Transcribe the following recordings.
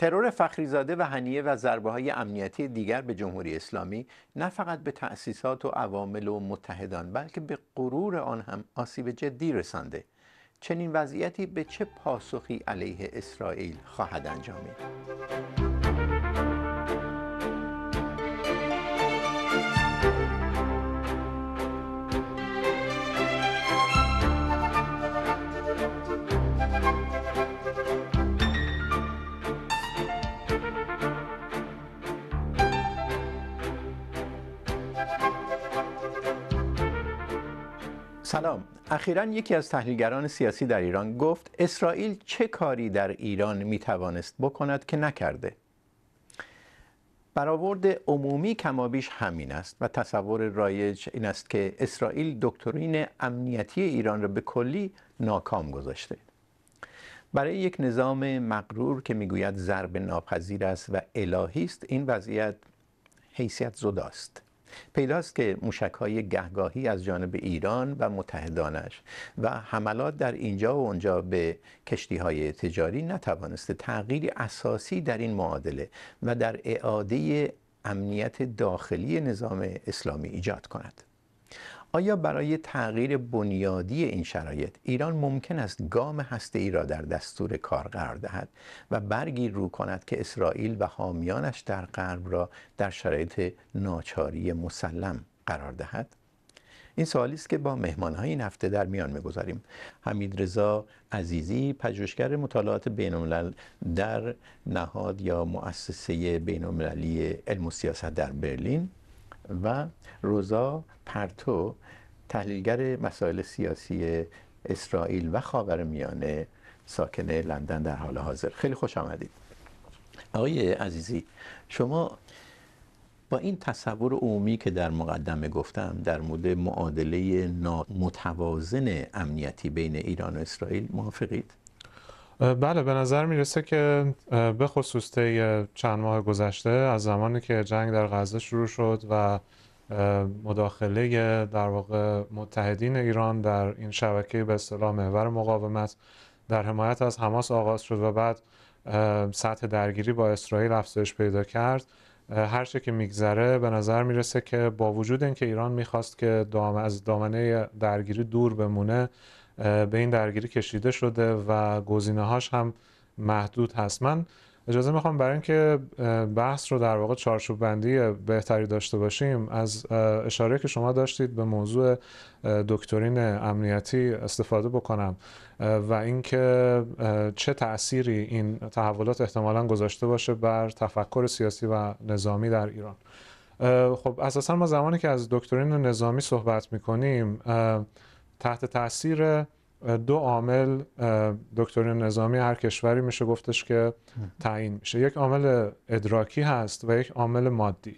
ترور فخریزاده و هنیه و ضربه های امنیتی دیگر به جمهوری اسلامی نه فقط به تأسیسات و عوامل و متحدان بلکه به غرور آن هم آسیب جدی رسانده چنین وضعیتی به چه پاسخی علیه اسرائیل خواهد انجامید؟ سلام اخیرا یکی از تحلیلگران سیاسی در ایران گفت اسرائیل چه کاری در ایران می توانست بکند که نکرده برآورد عمومی کمابیش همین است و تصور رایج این است که اسرائیل دکترین امنیتی ایران را به کلی ناکام گذاشته برای یک نظام مقرور که میگوید ضرب ناپذیر است و الهی است این وضعیت حیثیت زداست پیداست که موشک های گهگاهی از جانب ایران و متحدانش و حملات در اینجا و اونجا به کشتی های تجاری نتوانسته تغییری اساسی در این معادله و در اعاده امنیت داخلی نظام اسلامی ایجاد کند آیا برای تغییر بنیادی این شرایط ایران ممکن است گام هسته ای را در دستور کار قرار دهد و برگیر رو کند که اسرائیل و حامیانش در غرب را در شرایط ناچاری مسلم قرار دهد؟ این سوالی است که با مهمانهای این هفته در میان میگذاریم حمید رضا عزیزی پژوهشگر مطالعات بین‌الملل در نهاد یا مؤسسه بین‌المللی علم و سیاست در برلین و روزا پرتو تحلیلگر مسائل سیاسی اسرائیل و خاورمیانه ساکن لندن در حال حاضر خیلی خوش آمدید آقای عزیزی شما با این تصور عمومی که در مقدمه گفتم در مورد معادله نامتوازن امنیتی بین ایران و اسرائیل موافقید؟ بله به نظر میرسه که به خصوص طی چند ماه گذشته از زمانی که جنگ در غزه شروع شد و مداخله در واقع متحدین ایران در این شبکه به اصطلاح محور مقاومت در حمایت از حماس آغاز شد و بعد سطح درگیری با اسرائیل افزایش پیدا کرد هر چه که میگذره به نظر میرسه که با وجود اینکه ایران میخواست که دام از دامنه درگیری دور بمونه به این درگیری کشیده شده و گزینه هاش هم محدود هست من اجازه میخوام برای اینکه بحث رو در واقع چارچوب بندی بهتری داشته باشیم از اشاره که شما داشتید به موضوع دکترین امنیتی استفاده بکنم و اینکه چه تأثیری این تحولات احتمالا گذاشته باشه بر تفکر سیاسی و نظامی در ایران خب اساسا ما زمانی که از دکترین نظامی صحبت میکنیم تحت تاثیر دو عامل دکتر نظامی هر کشوری میشه گفتش که تعیین میشه یک عامل ادراکی هست و یک عامل مادی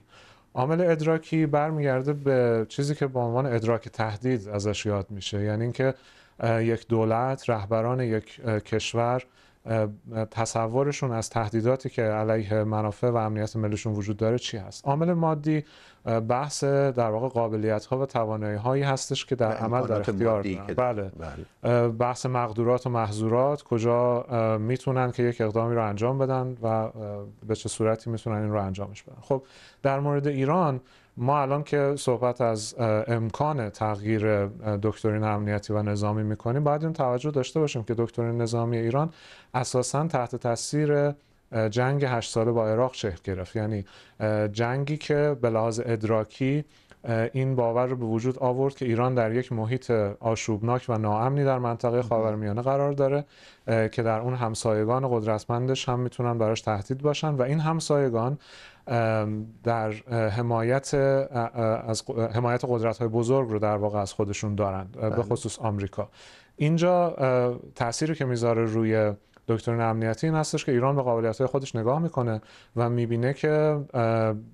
عامل ادراکی برمیگرده به چیزی که به عنوان ادراک تهدید ازش یاد میشه یعنی اینکه یک دولت رهبران یک کشور تصورشون از تهدیداتی که علیه منافع و امنیت ملیشون وجود داره چی هست عامل مادی بحث در واقع قابلیت ها و توانایی هایی هستش که در عمل در اختیار بله. بله. بحث مقدورات و محظورات کجا میتونن که یک اقدامی رو انجام بدن و به چه صورتی میتونن این رو انجامش بدن خب در مورد ایران ما الان که صحبت از امکان تغییر دکترین امنیتی و نظامی میکنیم باید این توجه داشته باشیم که دکترین نظامی ایران اساسا تحت تاثیر جنگ هشت ساله با عراق شکل گرفت یعنی جنگی که به لحاظ ادراکی این باور رو به وجود آورد که ایران در یک محیط آشوبناک و ناامنی در منطقه خاورمیانه قرار داره که در اون همسایگان قدرتمندش هم میتونن براش تهدید باشن و این همسایگان در حمایت از حمایت قدرت های بزرگ رو در واقع از خودشون دارند به بله. خصوص آمریکا اینجا تأثیری که میذاره روی دکترین امنیتی این هستش که ایران به قابلیت های خودش نگاه میکنه و میبینه که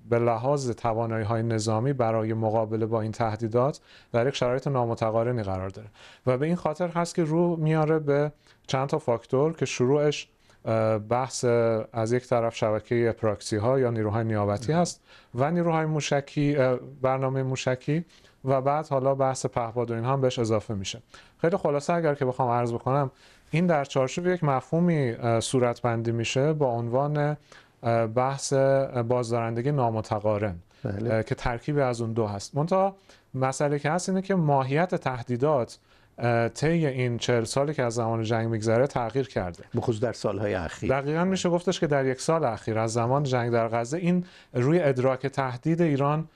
به لحاظ توانایی های نظامی برای مقابله با این تهدیدات در یک شرایط نامتقارنی قرار داره و به این خاطر هست که رو میاره به چند تا فاکتور که شروعش بحث از یک طرف شبکه پراکسی ها یا نیروهای نیابتی هست و نیروهای موشکی برنامه موشکی و بعد حالا بحث پهپاد و هم بهش اضافه میشه خیلی خلاصه اگر که بخوام عرض بکنم این در چارچوب یک مفهومی صورت بندی میشه با عنوان بحث بازدارندگی نامتقارن بله. که ترکیبی از اون دو هست منتها مسئله که هست اینه که ماهیت تهدیدات طی این چهل سالی که از زمان جنگ میگذره تغییر کرده بخصوص در سالهای اخیر دقیقا میشه گفتش که در یک سال اخیر از زمان جنگ در غزه این روی ادراک تهدید ایران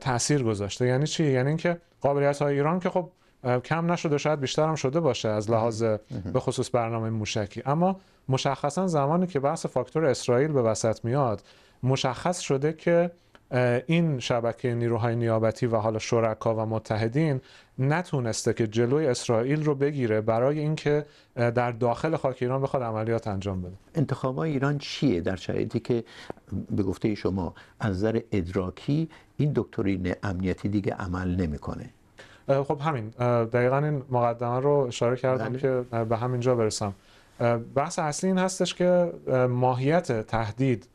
تاثیر گذاشته یعنی چی یعنی اینکه قابلیت های ایران که خب کم نشده شاید بیشتر هم شده باشه از لحاظ به خصوص برنامه موشکی اما مشخصا زمانی که بحث فاکتور اسرائیل به وسط میاد مشخص شده که این شبکه نیروهای نیابتی و حالا شرکا و متحدین نتونسته که جلوی اسرائیل رو بگیره برای اینکه در داخل خاک ایران بخواد عملیات انجام بده انتخابای ایران چیه در شرایطی که به گفته شما از نظر ادراکی این دکترین امنیتی دیگه عمل نمیکنه خب همین دقیقا این مقدمه رو اشاره کردم بله. که به همینجا برسم بحث اصلی این هستش که ماهیت تهدید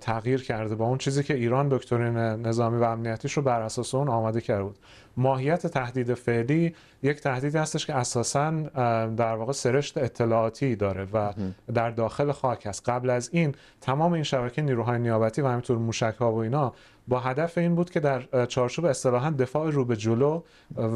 تغییر کرده با اون چیزی که ایران دکترین نظامی و امنیتیش رو بر اساس اون آماده کرده بود ماهیت تهدید فعلی یک تهدیدی هستش که اساسا در واقع سرشت اطلاعاتی داره و در داخل خاک است قبل از این تمام این شبکه نیروهای نیابتی و همینطور موشک ها و اینا با هدف این بود که در چارچوب اصطلاحا دفاع رو به جلو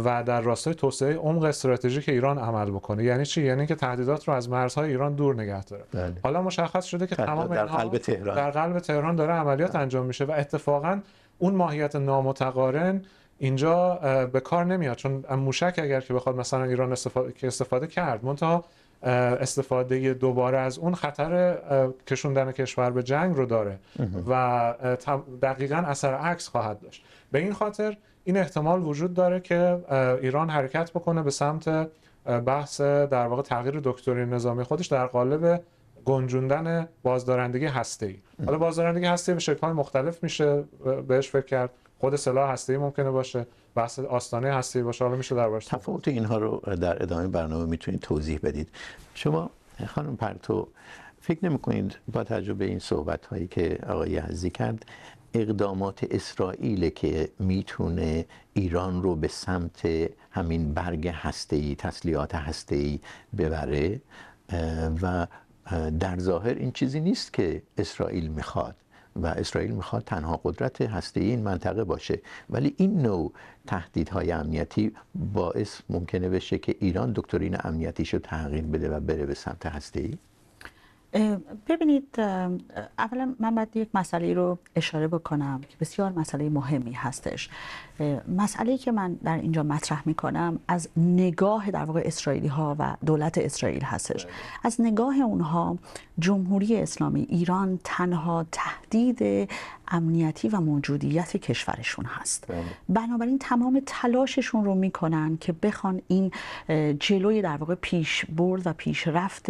و در راستای توسعه عمق استراتژیک ایران عمل بکنه یعنی چی یعنی که تهدیدات رو از مرزهای ایران دور نگه داره بله. حالا مشخص شده که تمام در قلب تهران در قلب تهران داره عملیات بله. انجام میشه و اتفاقا اون ماهیت نامتقارن اینجا به کار نمیاد چون موشک اگر که بخواد مثلا ایران استفاده, استفاده کرد منتها استفاده دوباره از اون خطر کشوندن کشور به جنگ رو داره و دقیقا اثر عکس خواهد داشت به این خاطر این احتمال وجود داره که ایران حرکت بکنه به سمت بحث در واقع تغییر دکتری نظامی خودش در قالب گنجوندن بازدارندگی هسته ای حالا بازدارندگی هسته به شکل مختلف میشه بهش فکر کرد خود سلاح هسته‌ای ممکنه باشه بحث آستانه هسته‌ای باشه حالا میشه در تفاوت اینها رو در ادامه برنامه میتونید توضیح بدید شما خانم پرتو فکر نمی‌کنید با به این صحبت‌هایی که آقای عزیزی کرد اقدامات اسرائیل که میتونه ایران رو به سمت همین برگ هسته‌ای تسلیحات هسته‌ای ببره و در ظاهر این چیزی نیست که اسرائیل میخواد و اسرائیل میخواد تنها قدرت هسته این منطقه باشه ولی این نوع تهدیدهای امنیتی باعث ممکنه بشه که ایران دکترین امنیتیش رو تغییر بده و بره به سمت هسته ای ببینید اولا من باید یک مسئله رو اشاره بکنم که بسیار مسئله مهمی هستش مسئله که من در اینجا مطرح می از نگاه در واقع اسرائیلی ها و دولت اسرائیل هستش بله. از نگاه اونها جمهوری اسلامی ایران تنها تهدید امنیتی و موجودیت کشورشون هست بله. بنابراین تمام تلاششون رو میکنن که بخوان این جلوی در واقع پیش برد و رفت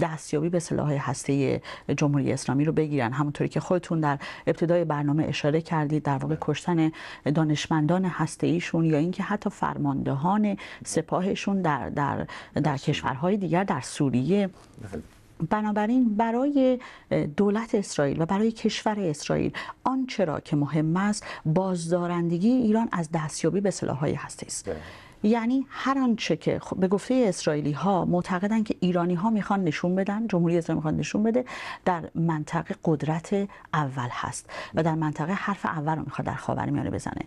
دستیابی به سلاح هسته جمهوری اسلامی رو بگیرن همونطوری که خودتون در ابتدای برنامه اشاره کردید در واقع بله. کشتن دانشمند هسته ایشون یا اینکه حتی فرماندهان سپاهشون در در در کشورهای دیگر در سوریه بنابراین برای دولت اسرائیل و برای کشور اسرائیل آنچه را که مهم است بازدارندگی ایران از دستیابی به سلاح‌های هسته است بله. یعنی هر آنچه که خب، به گفته اسرائیلی ها معتقدن که ایرانی ها میخوان نشون بدن جمهوری اسلامی میخوان نشون بده در منطقه قدرت اول هست و در منطقه حرف اول رو میخواد در خاورمیانه بزنه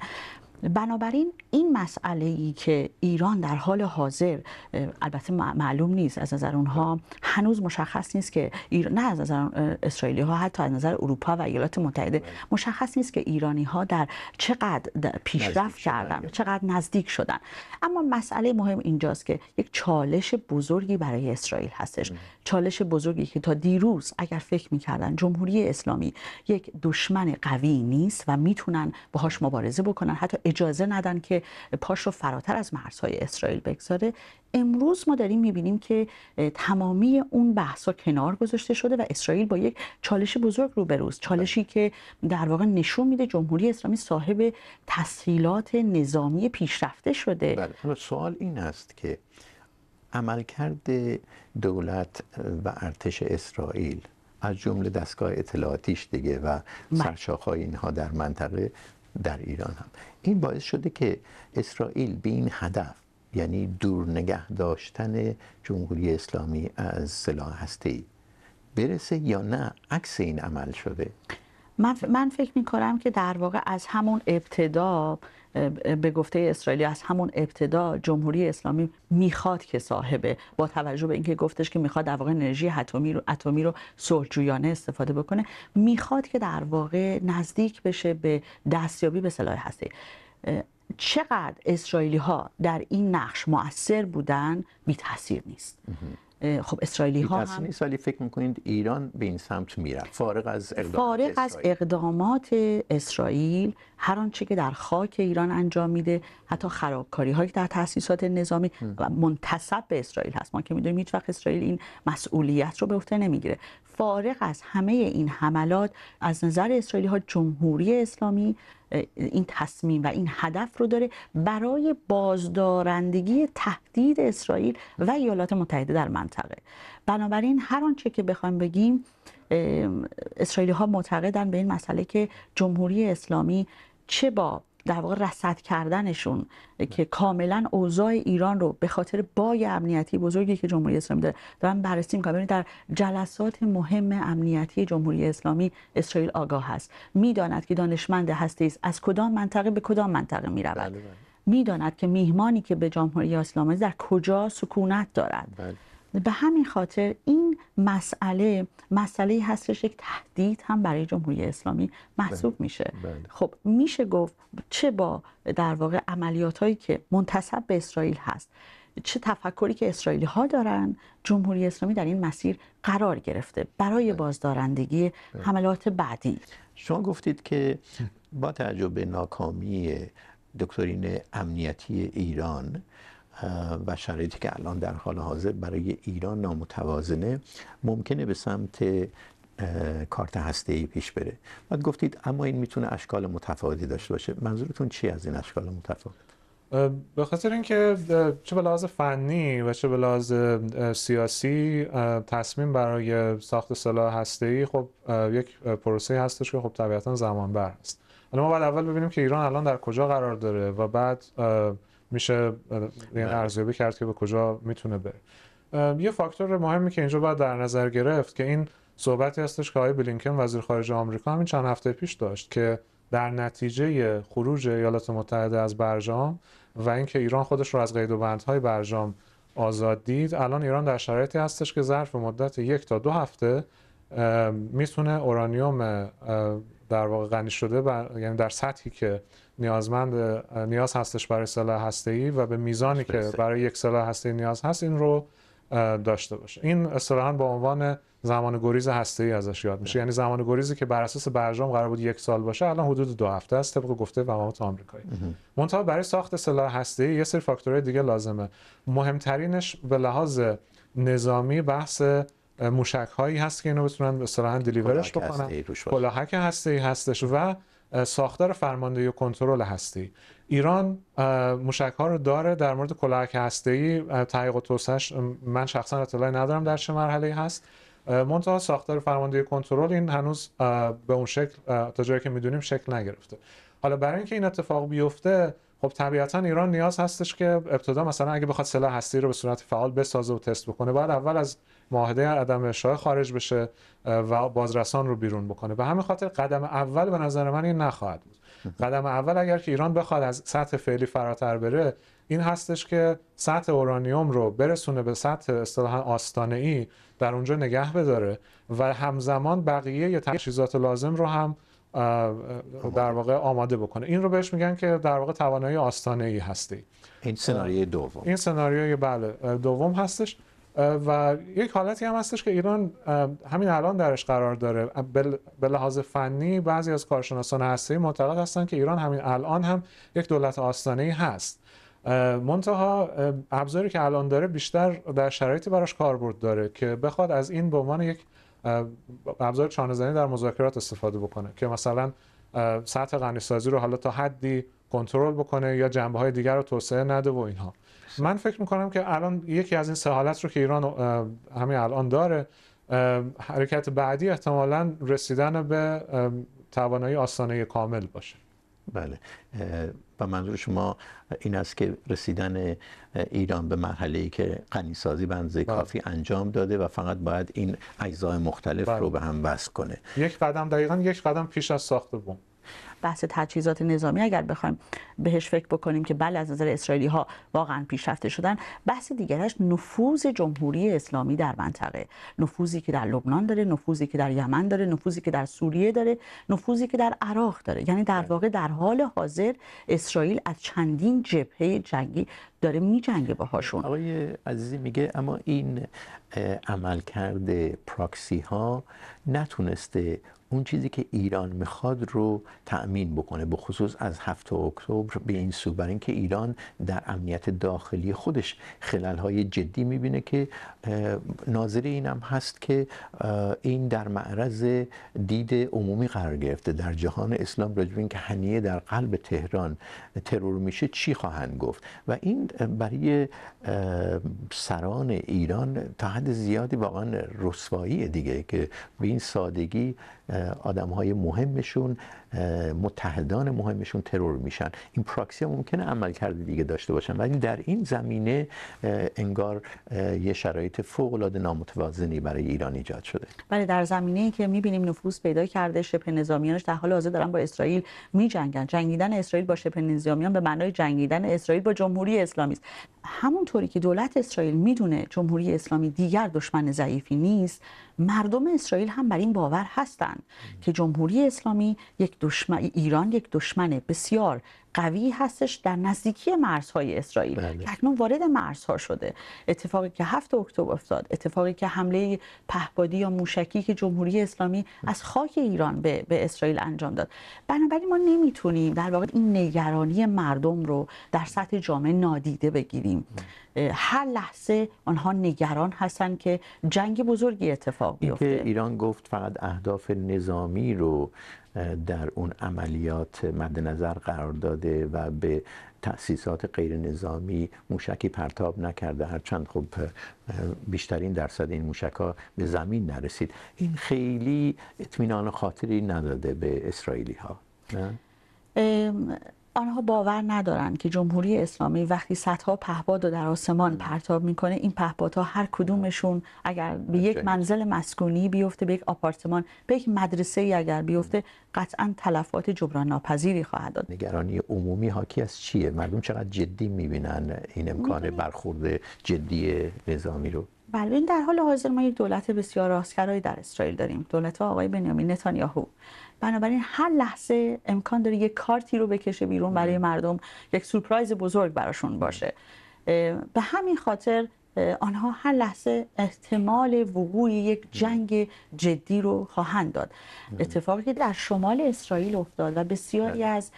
بنابراین این مسئله ای که ایران در حال حاضر البته معلوم نیست از نظر اونها هنوز مشخص نیست که ایران نه از نظر اسرائیلی ها حتی از نظر اروپا و ایالات متحده بله. مشخص نیست که ایرانی ها در چقدر پیشرفت کردن چقدر نزدیک شدن اما مسئله مهم اینجاست که یک چالش بزرگی برای اسرائیل هستش چالش بزرگی که تا دیروز اگر فکر میکردن جمهوری اسلامی یک دشمن قوی نیست و میتونن باهاش مبارزه بکنن حتی اجازه ندن که پاش رو فراتر از مرزهای اسرائیل بگذاره امروز ما داریم میبینیم که تمامی اون بحثا کنار گذاشته شده و اسرائیل با یک چالش بزرگ روبروست چالشی که در واقع نشون میده جمهوری اسلامی صاحب تسهیلات نظامی پیشرفته شده بله. سوال این است که عملکرد دولت و ارتش اسرائیل از جمله دستگاه اطلاعاتیش دیگه و بله. سرشاخهای اینها در منطقه در ایران هم این باعث شده که اسرائیل به این هدف یعنی دور نگه داشتن جمهوری اسلامی از سلاح ای برسه یا نه عکس این عمل شده من, من فکر می کنم که در واقع از همون ابتدا به گفته اسرائیلی از همون ابتدا جمهوری اسلامی میخواد که صاحبه با توجه به اینکه گفتش که میخواد در واقع انرژی اتمی رو اتمی رو استفاده بکنه میخواد که در واقع نزدیک بشه به دستیابی به سلاح هسته چقدر اسرائیلی ها در این نقش مؤثر بودن بی تاثیر نیست خب اسرائیلی ها هم سالی فکر میکنید ایران به این سمت میره فارغ از اقدامات فارغ از اقدامات اسرائیل هر آنچه که در خاک ایران انجام میده حتی خرابکاری هایی که در تاسیسات نظامی و منتسب به اسرائیل هست ما که میدونیم هیچ وقت اسرائیل این مسئولیت رو به عهده نمیگیره فارغ از همه این حملات از نظر اسرائیلی ها جمهوری اسلامی این تصمیم و این هدف رو داره برای بازدارندگی تهدید اسرائیل و ایالات متحده در منطقه بنابراین هر آنچه که بخوایم بگیم اسرائیلی ها معتقدن به این مسئله که جمهوری اسلامی چه با در واقع رصد کردنشون بله. که کاملا اوضاع ایران رو به خاطر بای امنیتی بزرگی که جمهوری اسلامی داره دارن بررسی میکنن در جلسات مهم امنیتی جمهوری اسلامی اسرائیل آگاه هست میداند که دانشمند هسته از کدام منطقه به کدام منطقه میرود بله، بله. میداند که میهمانی که به جمهوری اسلامی در کجا سکونت دارد به همین خاطر این مسئله مسئله هستش یک تهدید هم برای جمهوری اسلامی محسوب بله. میشه بله. خب میشه گفت چه با در واقع عملیات هایی که منتصب به اسرائیل هست چه تفکری که اسرائیلی ها دارن جمهوری اسلامی در این مسیر قرار گرفته برای بله. بازدارندگی حملات بعدی شما گفتید که با تعجب ناکامی دکترین امنیتی ایران و شرایطی که الان در حال حاضر برای ایران نامتوازنه ممکنه به سمت کارت هسته ای پیش بره بعد گفتید اما این میتونه اشکال متفاوتی داشته باشه منظورتون چی از این اشکال متفاوت به خاطر اینکه چه به لحاظ فنی و چه به لحاظ سیاسی تصمیم برای ساخت سلاح ای خب یک پروسه هستش که خب طبیعتا زمان بر است ما باید اول ببینیم که ایران الان در کجا قرار داره و بعد میشه یعنی بله. ارزیابی کرد که به کجا میتونه بره یه فاکتور مهمی که اینجا باید در نظر گرفت که این صحبتی هستش که آقای بلینکن وزیر خارجه آمریکا همین چند هفته پیش داشت که در نتیجه خروج ایالات متحده از برجام و اینکه ایران خودش رو از قید و بندهای برجام آزاد دید الان ایران در شرایطی هستش که ظرف مدت یک تا دو هفته میتونه اورانیوم در واقع غنی شده یعنی در سطحی که نیازمند نیاز هستش برای سلاح ای و به میزانی که برای یک سلاح هسته‌ای نیاز هست این رو داشته باشه این اصطلاحا با عنوان زمان گریز ای ازش یاد میشه یعنی زمان گریزی که بر اساس برجام قرار بود یک سال باشه الان حدود دو هفته است طبق گفته ومامت آمریکایی منتها برای ساخت سلاح هسته‌ای یه سری فاکتورهای دیگه لازمه مهمترینش به لحاظ نظامی بحث موشک هایی هست که اینو بتونن اصطلاح دلیورش بکنن کلاهک هسته ای هستش و ساختار فرماندهی و کنترل هستی ایران موشک رو داره در مورد کلاهک هستی تحقیق و توسعهش من شخصا اطلاعی ندارم در چه مرحله هست منتها ساختار فرماندهی کنترل این هنوز به اون شکل تا جایی که میدونیم شکل نگرفته حالا برای اینکه این اتفاق بیفته خب طبیعتا ایران نیاز هستش که ابتدا مثلا اگه بخواد سلاح هستی رو به صورت فعال بسازه و تست بکنه بعد اول از معاهده عدم شاه خارج بشه و بازرسان رو بیرون بکنه به همین خاطر قدم اول به نظر من این نخواهد بود قدم اول اگر که ایران بخواد از سطح فعلی فراتر بره این هستش که سطح اورانیوم رو برسونه به سطح اصطلاحا آستانه ای در اونجا نگه بداره و همزمان بقیه تجهیزات لازم رو هم خب، در واقع آماده بکنه این رو بهش میگن که در واقع توانایی آستانه ای هستی این سناریوی دوم این سناریوی بله دوم هستش و یک حالتی هم هستش که ایران همین الان درش قرار داره به لحاظ فنی بعضی از کارشناسان هستی معتقد هستن که ایران همین الان هم یک دولت آستانه ای هست منتها ابزاری که الان داره بیشتر در شرایطی براش کاربرد داره که بخواد از این به عنوان یک ابزار چانه زنی در مذاکرات استفاده بکنه که مثلا سطح غنی سازی رو حالا تا حدی کنترل بکنه یا جنبه های دیگر رو توسعه نده و اینها من فکر میکنم که الان یکی از این سه حالت رو که ایران همین الان داره حرکت بعدی احتمالا رسیدن به توانایی آسانه کامل باشه بله و منظور شما این است که رسیدن ایران به مرحله ای که غنیسازی به بله. کافی انجام داده و فقط باید این اجزای مختلف بله. رو به هم وصل کنه یک قدم دقیقا یک قدم پیش از ساخت بوم بحث تجهیزات نظامی اگر بخوایم بهش فکر بکنیم که بله از نظر اسرائیلی ها واقعا پیشرفته شدن بحث دیگرش نفوذ جمهوری اسلامی در منطقه نفوذی که در لبنان داره نفوذی که در یمن داره نفوذی که در سوریه داره نفوذی که در عراق داره یعنی در واقع در حال حاضر اسرائیل از چندین جبهه جنگی داره میجنگه باهاشون آقای عزیزی میگه اما این عملکرد پراکسی ها نتونسته اون چیزی که ایران میخواد رو تأمین بکنه به خصوص از هفته اکتبر به این سو برای اینکه ایران در امنیت داخلی خودش خلال های جدی میبینه که ناظر اینم هست که این در معرض دید عمومی قرار گرفته در جهان اسلام راجب این که هنیه در قلب تهران ترور میشه چی خواهند گفت و این برای سران ایران تا حد زیادی واقعا رسوایی دیگه که به این سادگی آدم های مهمشون متحدان مهمشون ترور میشن این پراکسی ها عمل کرده دیگه داشته باشن ولی در این زمینه انگار یه شرایط فوق العاده نامتوازنی برای ایران ایجاد شده بله در زمینه ای که میبینیم نفوذ پیدا کرده شبه نظامیانش در حال حاضر دارن با اسرائیل میجنگن جنگیدن اسرائیل با شبه نظامیان به معنای جنگیدن اسرائیل با جمهوری اسلامی است همونطوری که دولت اسرائیل میدونه جمهوری اسلامی دیگر دشمن ضعیفی نیست مردم اسرائیل هم بر این باور هستند که جمهوری اسلامی یک دشمن ایران یک دشمن بسیار قوی هستش در نزدیکی مرزهای اسرائیل بله. اکنون وارد مرزها شده اتفاقی که 7 اکتبر افتاد اتفاقی که حمله پهپادی یا موشکی که جمهوری اسلامی از خاک ایران به, به اسرائیل انجام داد بنابراین ما نمیتونیم در واقع این نگرانی مردم رو در سطح جامعه نادیده بگیریم هر لحظه آنها نگران هستن که جنگ بزرگی اتفاق بیفته ایران گفت فقط اهداف نظامی رو در اون عملیات مد نظر قرار داده و به تأسیسات غیر نظامی موشکی پرتاب نکرده هرچند خب بیشترین درصد این موشک ها به زمین نرسید این خیلی اطمینان خاطری نداده به اسرائیلی ها نه؟ آنها باور ندارند که جمهوری اسلامی وقتی صدها پهباد رو در آسمان پرتاب میکنه این پهپادها هر کدومشون اگر به یک منزل مسکونی بیفته به یک آپارتمان به یک مدرسه اگر بیفته قطعا تلفات جبران ناپذیری خواهد داد نگرانی عمومی حاکی از چیه مردم چقدر جدی میبینن این امکان برخورد جدی نظامی رو بله در حال حاضر ما یک دولت بسیار راستگرایی در اسرائیل داریم دولت آقای بنیامین نتانیاهو بنابراین هر لحظه امکان داره یک کارتی رو بکشه بیرون برای مردم یک سورپرایز بزرگ براشون باشه به همین خاطر آنها هر لحظه احتمال وقوع یک جنگ جدی رو خواهند داد بله. اتفاقی که در شمال اسرائیل افتاد و بسیاری بله. از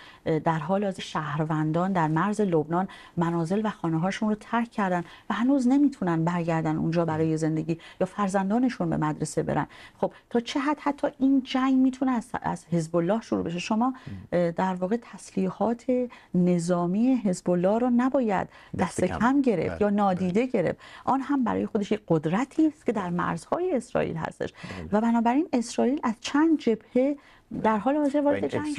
در حال از شهروندان در مرز لبنان منازل و خانه هاشون رو ترک کردن و هنوز نمیتونن برگردن اونجا بله. برای زندگی یا فرزندانشون به مدرسه برن خب تا چه حد حتی این جنگ میتونه از حزب الله شروع بشه شما در واقع تسلیحات نظامی حزب الله رو نباید دست کم گرفت یا نادیده گرفت آن هم برای خودش یک قدرتی است که در مرزهای اسرائیل هستش بله. و بنابراین اسرائیل از چند جبهه در حال حاضر وارد جنگ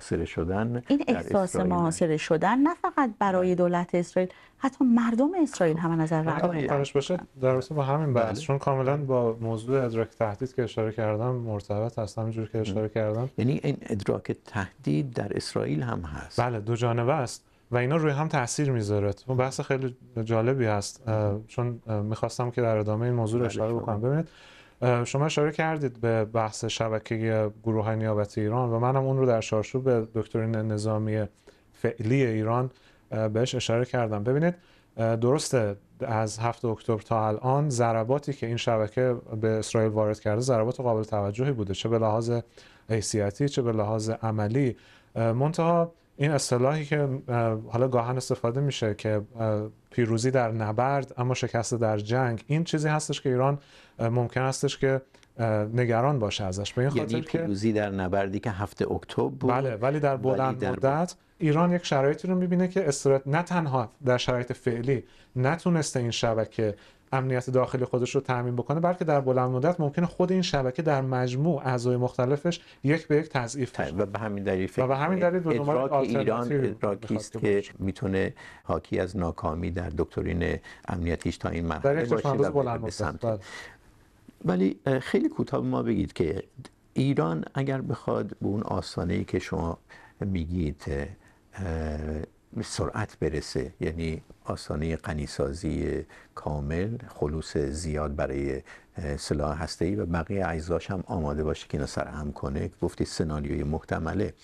شده شدن این احساس محاصره شدن نه فقط برای بله. دولت اسرائیل حتی مردم اسرائیل هم نظر خب، رو باشه در با همین بحث بله. چون کاملا با موضوع ادراک تهدید که اشاره کردم مرتبط هست همینجور که اشاره کردم یعنی این ادراک تهدید در اسرائیل هم هست بله دو جانبه است و اینا روی هم تاثیر میذاره تو بحث خیلی جالبی هست چون میخواستم که در ادامه این موضوع بله، اشاره بکنم ببینید شما اشاره کردید به بحث شبکه گروه های نیابت ایران و منم اون رو در چارچوب به دکترین نظامی فعلی ایران بهش اشاره کردم ببینید درسته از 7 اکتبر تا الان ضرباتی که این شبکه به اسرائیل وارد کرده ضربات قابل توجهی بوده چه به لحاظ حیثیتی چه به لحاظ عملی منتها این اصطلاحی که حالا گاهن استفاده میشه که پیروزی در نبرد اما شکست در جنگ این چیزی هستش که ایران ممکن هستش که نگران باشه ازش به این یعنی خاطر یعنی پیروزی در نبردی که هفته اکتبر بود بله ولی در بلند در... مدت ایران یک شرایطی رو میبینه که استرات نه تنها در شرایط فعلی نتونسته این شبکه امنیت داخلی خودش رو تعمین بکنه بلکه در بلند مدت ممکنه خود این شبکه در مجموع اعضای مختلفش یک به یک تضعیف بشه و به همین دلیل و به همین دلیل ایران ادراکی که میتونه حاکی از ناکامی در دکترین امنیتیش تا این مرحله باشه بله. ولی خیلی کوتاه ما بگید که ایران اگر بخواد به اون آسانه ای که شما میگید سرعت برسه یعنی آسانه قنیسازی کامل خلوص زیاد برای سلاح ای و بقیه اجزاش هم آماده باشه که اینا سرهم کنه گفتی سناریوی محتمله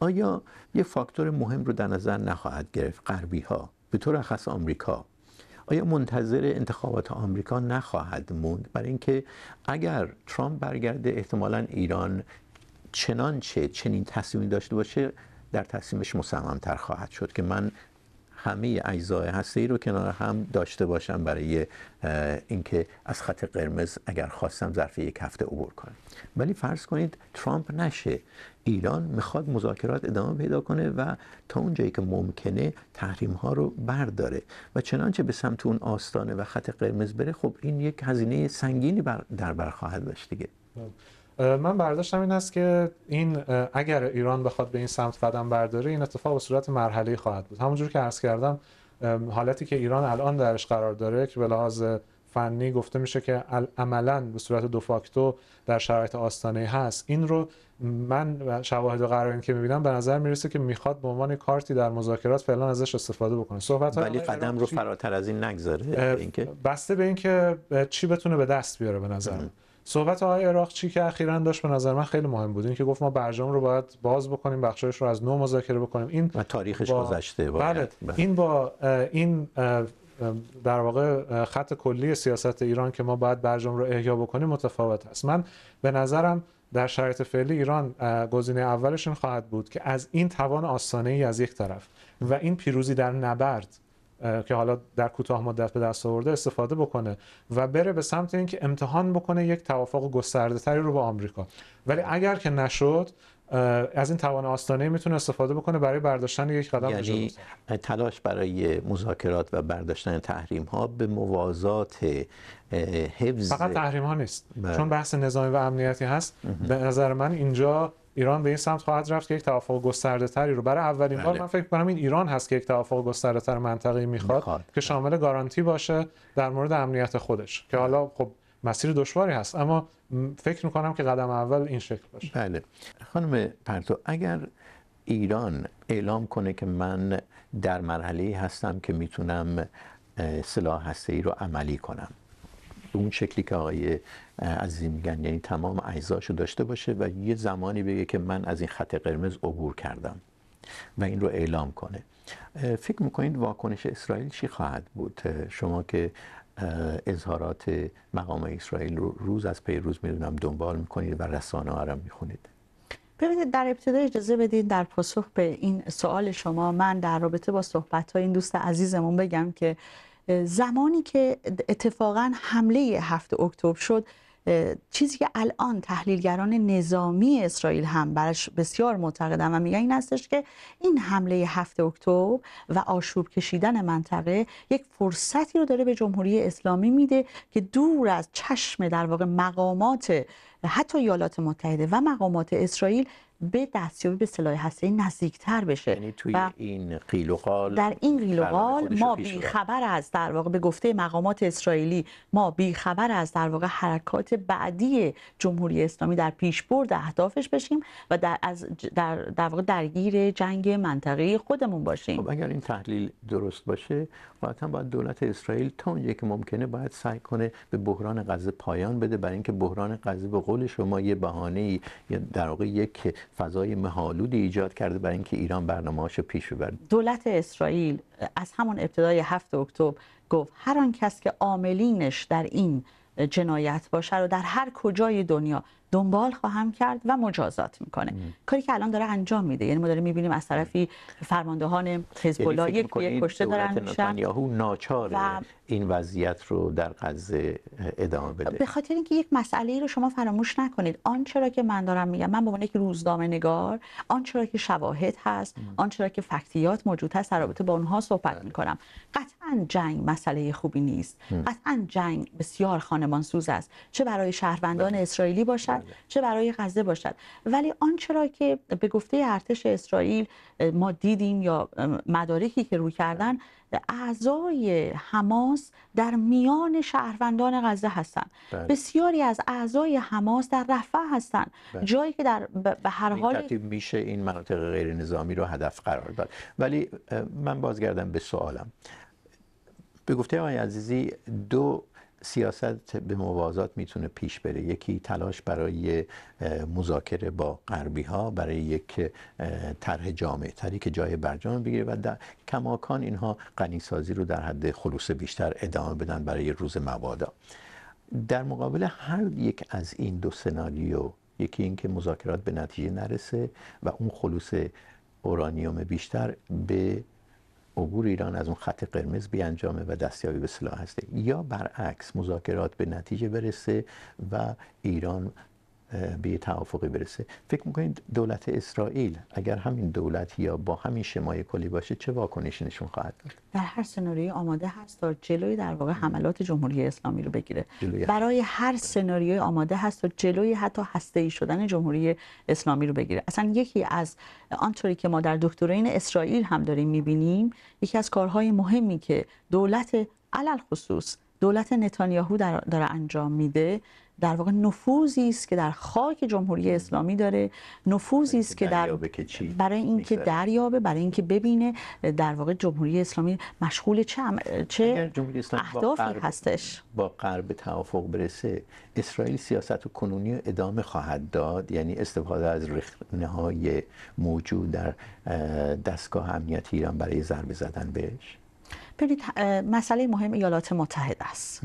آیا یه فاکتور مهم رو در نظر نخواهد گرفت غربی ها به طور خاص آمریکا آیا منتظر انتخابات آمریکا نخواهد موند برای اینکه اگر ترامپ برگرده احتمالا ایران چنانچه چنین تصمیمی داشته باشه در تصمیمش مصممتر خواهد شد که من همه اجزای هسته ای رو کنار هم داشته باشم برای اینکه از خط قرمز اگر خواستم ظرف یک هفته عبور کنم ولی فرض کنید ترامپ نشه ایران میخواد مذاکرات ادامه پیدا کنه و تا اونجایی که ممکنه تحریم ها رو برداره و چنانچه به سمت اون آستانه و خط قرمز بره خب این یک هزینه سنگینی در بر خواهد داشت دیگه خب. من برداشتم این است که این اگر ایران بخواد به این سمت قدم برداره این اتفاق به صورت مرحله‌ای خواهد بود همونجور که عرض کردم حالتی که ایران الان درش قرار داره که به لحاظ فنی گفته میشه که عملا به صورت دو فاکتو در شرایط آستانه هست این رو من شواهد قرائن که میبینم به نظر میرسه که میخواد به عنوان کارتی در مذاکرات فعلا ازش استفاده بکنه صحبت ولی قدم رو فراتر از این نگذاره بسته به اینکه چی بتونه به دست بیاره به نظر صحبت آقای چی که اخیرا داشت به نظر من خیلی مهم بود اینکه که گفت ما برجام رو باید باز بکنیم بخشایش رو از نو مذاکره بکنیم این و تاریخش با... گذشته بله. بله این با این در واقع خط کلی سیاست ایران که ما باید برجام رو احیا بکنیم متفاوت است من به نظرم در شرایط فعلی ایران گزینه اولشون خواهد بود که از این توان آستانه ای از یک طرف و این پیروزی در نبرد که حالا در کوتاه مدت به دست آورده استفاده بکنه و بره به سمت اینکه امتحان بکنه یک توافق گسترده رو با آمریکا ولی اگر که نشد از این توان آستانه میتونه استفاده بکنه برای برداشتن یک قدم یعنی تلاش برای مذاکرات و برداشتن تحریم ها به موازات حفظ فقط تحریم ها نیست بله. چون بحث نظامی و امنیتی هست به نظر من اینجا ایران به این سمت خواهد رفت که یک توافق گسترده تری رو برای اولین بار بله. من فکر کنم این ایران هست که یک توافق گسترده تر منطقی میخواد, که شامل گارانتی باشه در مورد امنیت خودش که بله. حالا خب مسیر دشواری هست اما فکر میکنم که قدم اول این شکل باشه بله خانم پرتو اگر ایران اعلام کنه که من در مرحله هستم که میتونم سلاح هسته ای رو عملی کنم به اون شکلی که آقای عزیزی میگن یعنی تمام اجزاشو داشته باشه و یه زمانی بگه که من از این خط قرمز عبور کردم و این رو اعلام کنه فکر میکنید واکنش اسرائیل چی خواهد بود شما که اظهارات مقام اسرائیل رو روز از پی روز میدونم دنبال میکنید و رسانه آرام میخونید ببینید در ابتدا اجازه بدین در پاسخ به این سوال شما من در رابطه با صحبت های این دوست عزیزمون بگم که زمانی که اتفاقا حمله هفت اکتبر شد چیزی که الان تحلیلگران نظامی اسرائیل هم برش بسیار معتقدن و میگن این هستش که این حمله هفت اکتبر و آشوب کشیدن منطقه یک فرصتی رو داره به جمهوری اسلامی میده که دور از چشم در واقع مقامات حتی ایالات متحده و مقامات اسرائیل به دستیابی به سلاح نزدیک نزدیکتر بشه یعنی توی این قیل و قال در این قیل و قال ما خبر از در واقع به گفته مقامات اسرائیلی ما خبر از در واقع حرکات بعدی جمهوری اسلامی در پیش پیشبرد اهدافش بشیم و در از در در واقع درگیر جنگ منطقه خودمون باشیم خب اگر این تحلیل درست باشه قطعا باید دولت اسرائیل تا اونجایی که ممکنه باید سعی کنه به بحران غزه پایان بده برای اینکه بحران غزه به قول شما یه بهانه در واقع یک فضای مهالودی ایجاد کرده برای اینکه ایران رو پیش ببره دولت اسرائیل از همون ابتدای 7 اکتبر گفت هر آن کس که عاملینش در این جنایت باشه رو در هر کجای دنیا دنبال خواهم کرد و مجازات میکنه کاری که الان داره انجام میده یعنی ما داریم میبینیم از طرفی فرماندهان یعنی حزب الله یک کشته دارن میشن ناچار این وضعیت رو در غزه ادامه بده به خاطر اینکه یک مسئله ای رو شما فراموش نکنید آنچه را که من دارم میگم من به عنوان یک روزنامه نگار آنچه را که شواهد هست آنچه را که فکتیات موجود هست در رابطه با اونها صحبت بله. میکنم جنگ مسئله خوبی نیست قطعا جنگ بسیار خانمان سوز است چه برای شهروندان بله. اسرائیلی باشد بله. چه برای غزه باشد ولی آنچه را که به گفته ارتش اسرائیل ما دیدیم یا مدارکی که روی کردن اعضای حماس در میان شهروندان غزه هستند بله. بسیاری از اعضای حماس در رفح هستند جایی که در به هر حال میشه این مناطق غیر نظامی رو هدف قرار داد ولی من بازگردم به سوالم به گفته آقای عزیزی دو سیاست به موازات میتونه پیش بره یکی تلاش برای مذاکره با غربی ها برای یک طرح جامعه، تری که جای برجام بگیره و در کماکان اینها غنی سازی رو در حد خلوص بیشتر ادامه بدن برای روز مبادا در مقابل هر یک از این دو سناریو یکی اینکه مذاکرات به نتیجه نرسه و اون خلوص اورانیوم بیشتر به عبور ایران از اون خط قرمز بیانجامه و دستیابی به سلاح هسته یا برعکس مذاکرات به نتیجه برسه و ایران به توافقی برسه فکر میکنید دولت اسرائیل اگر همین دولت یا با همین شمای کلی باشه چه واکنشی نشون خواهد داد در هر سناریوی آماده هست تا جلوی در واقع حملات جمهوری اسلامی رو بگیره برای هر بله. سناریوی آماده هست تا جلوی حتی هسته ای شدن جمهوری اسلامی رو بگیره اصلا یکی از آنطوری که ما در دکترین اسرائیل هم داریم میبینیم یکی از کارهای مهمی که دولت علل خصوص دولت نتانیاهو داره انجام میده در واقع نفوذی است که در خاک جمهوری اسلامی داره نفوذی است که در برای اینکه دریابه برای اینکه ببینه در واقع جمهوری اسلامی مشغول چه چه اهدافی هستش با غرب توافق برسه اسرائیل سیاست و کنونی رو ادامه خواهد داد یعنی استفاده از رخنه های موجود در دستگاه امنیت ایران برای ضربه زدن بهش ببینید مسئله مهم ایالات متحده است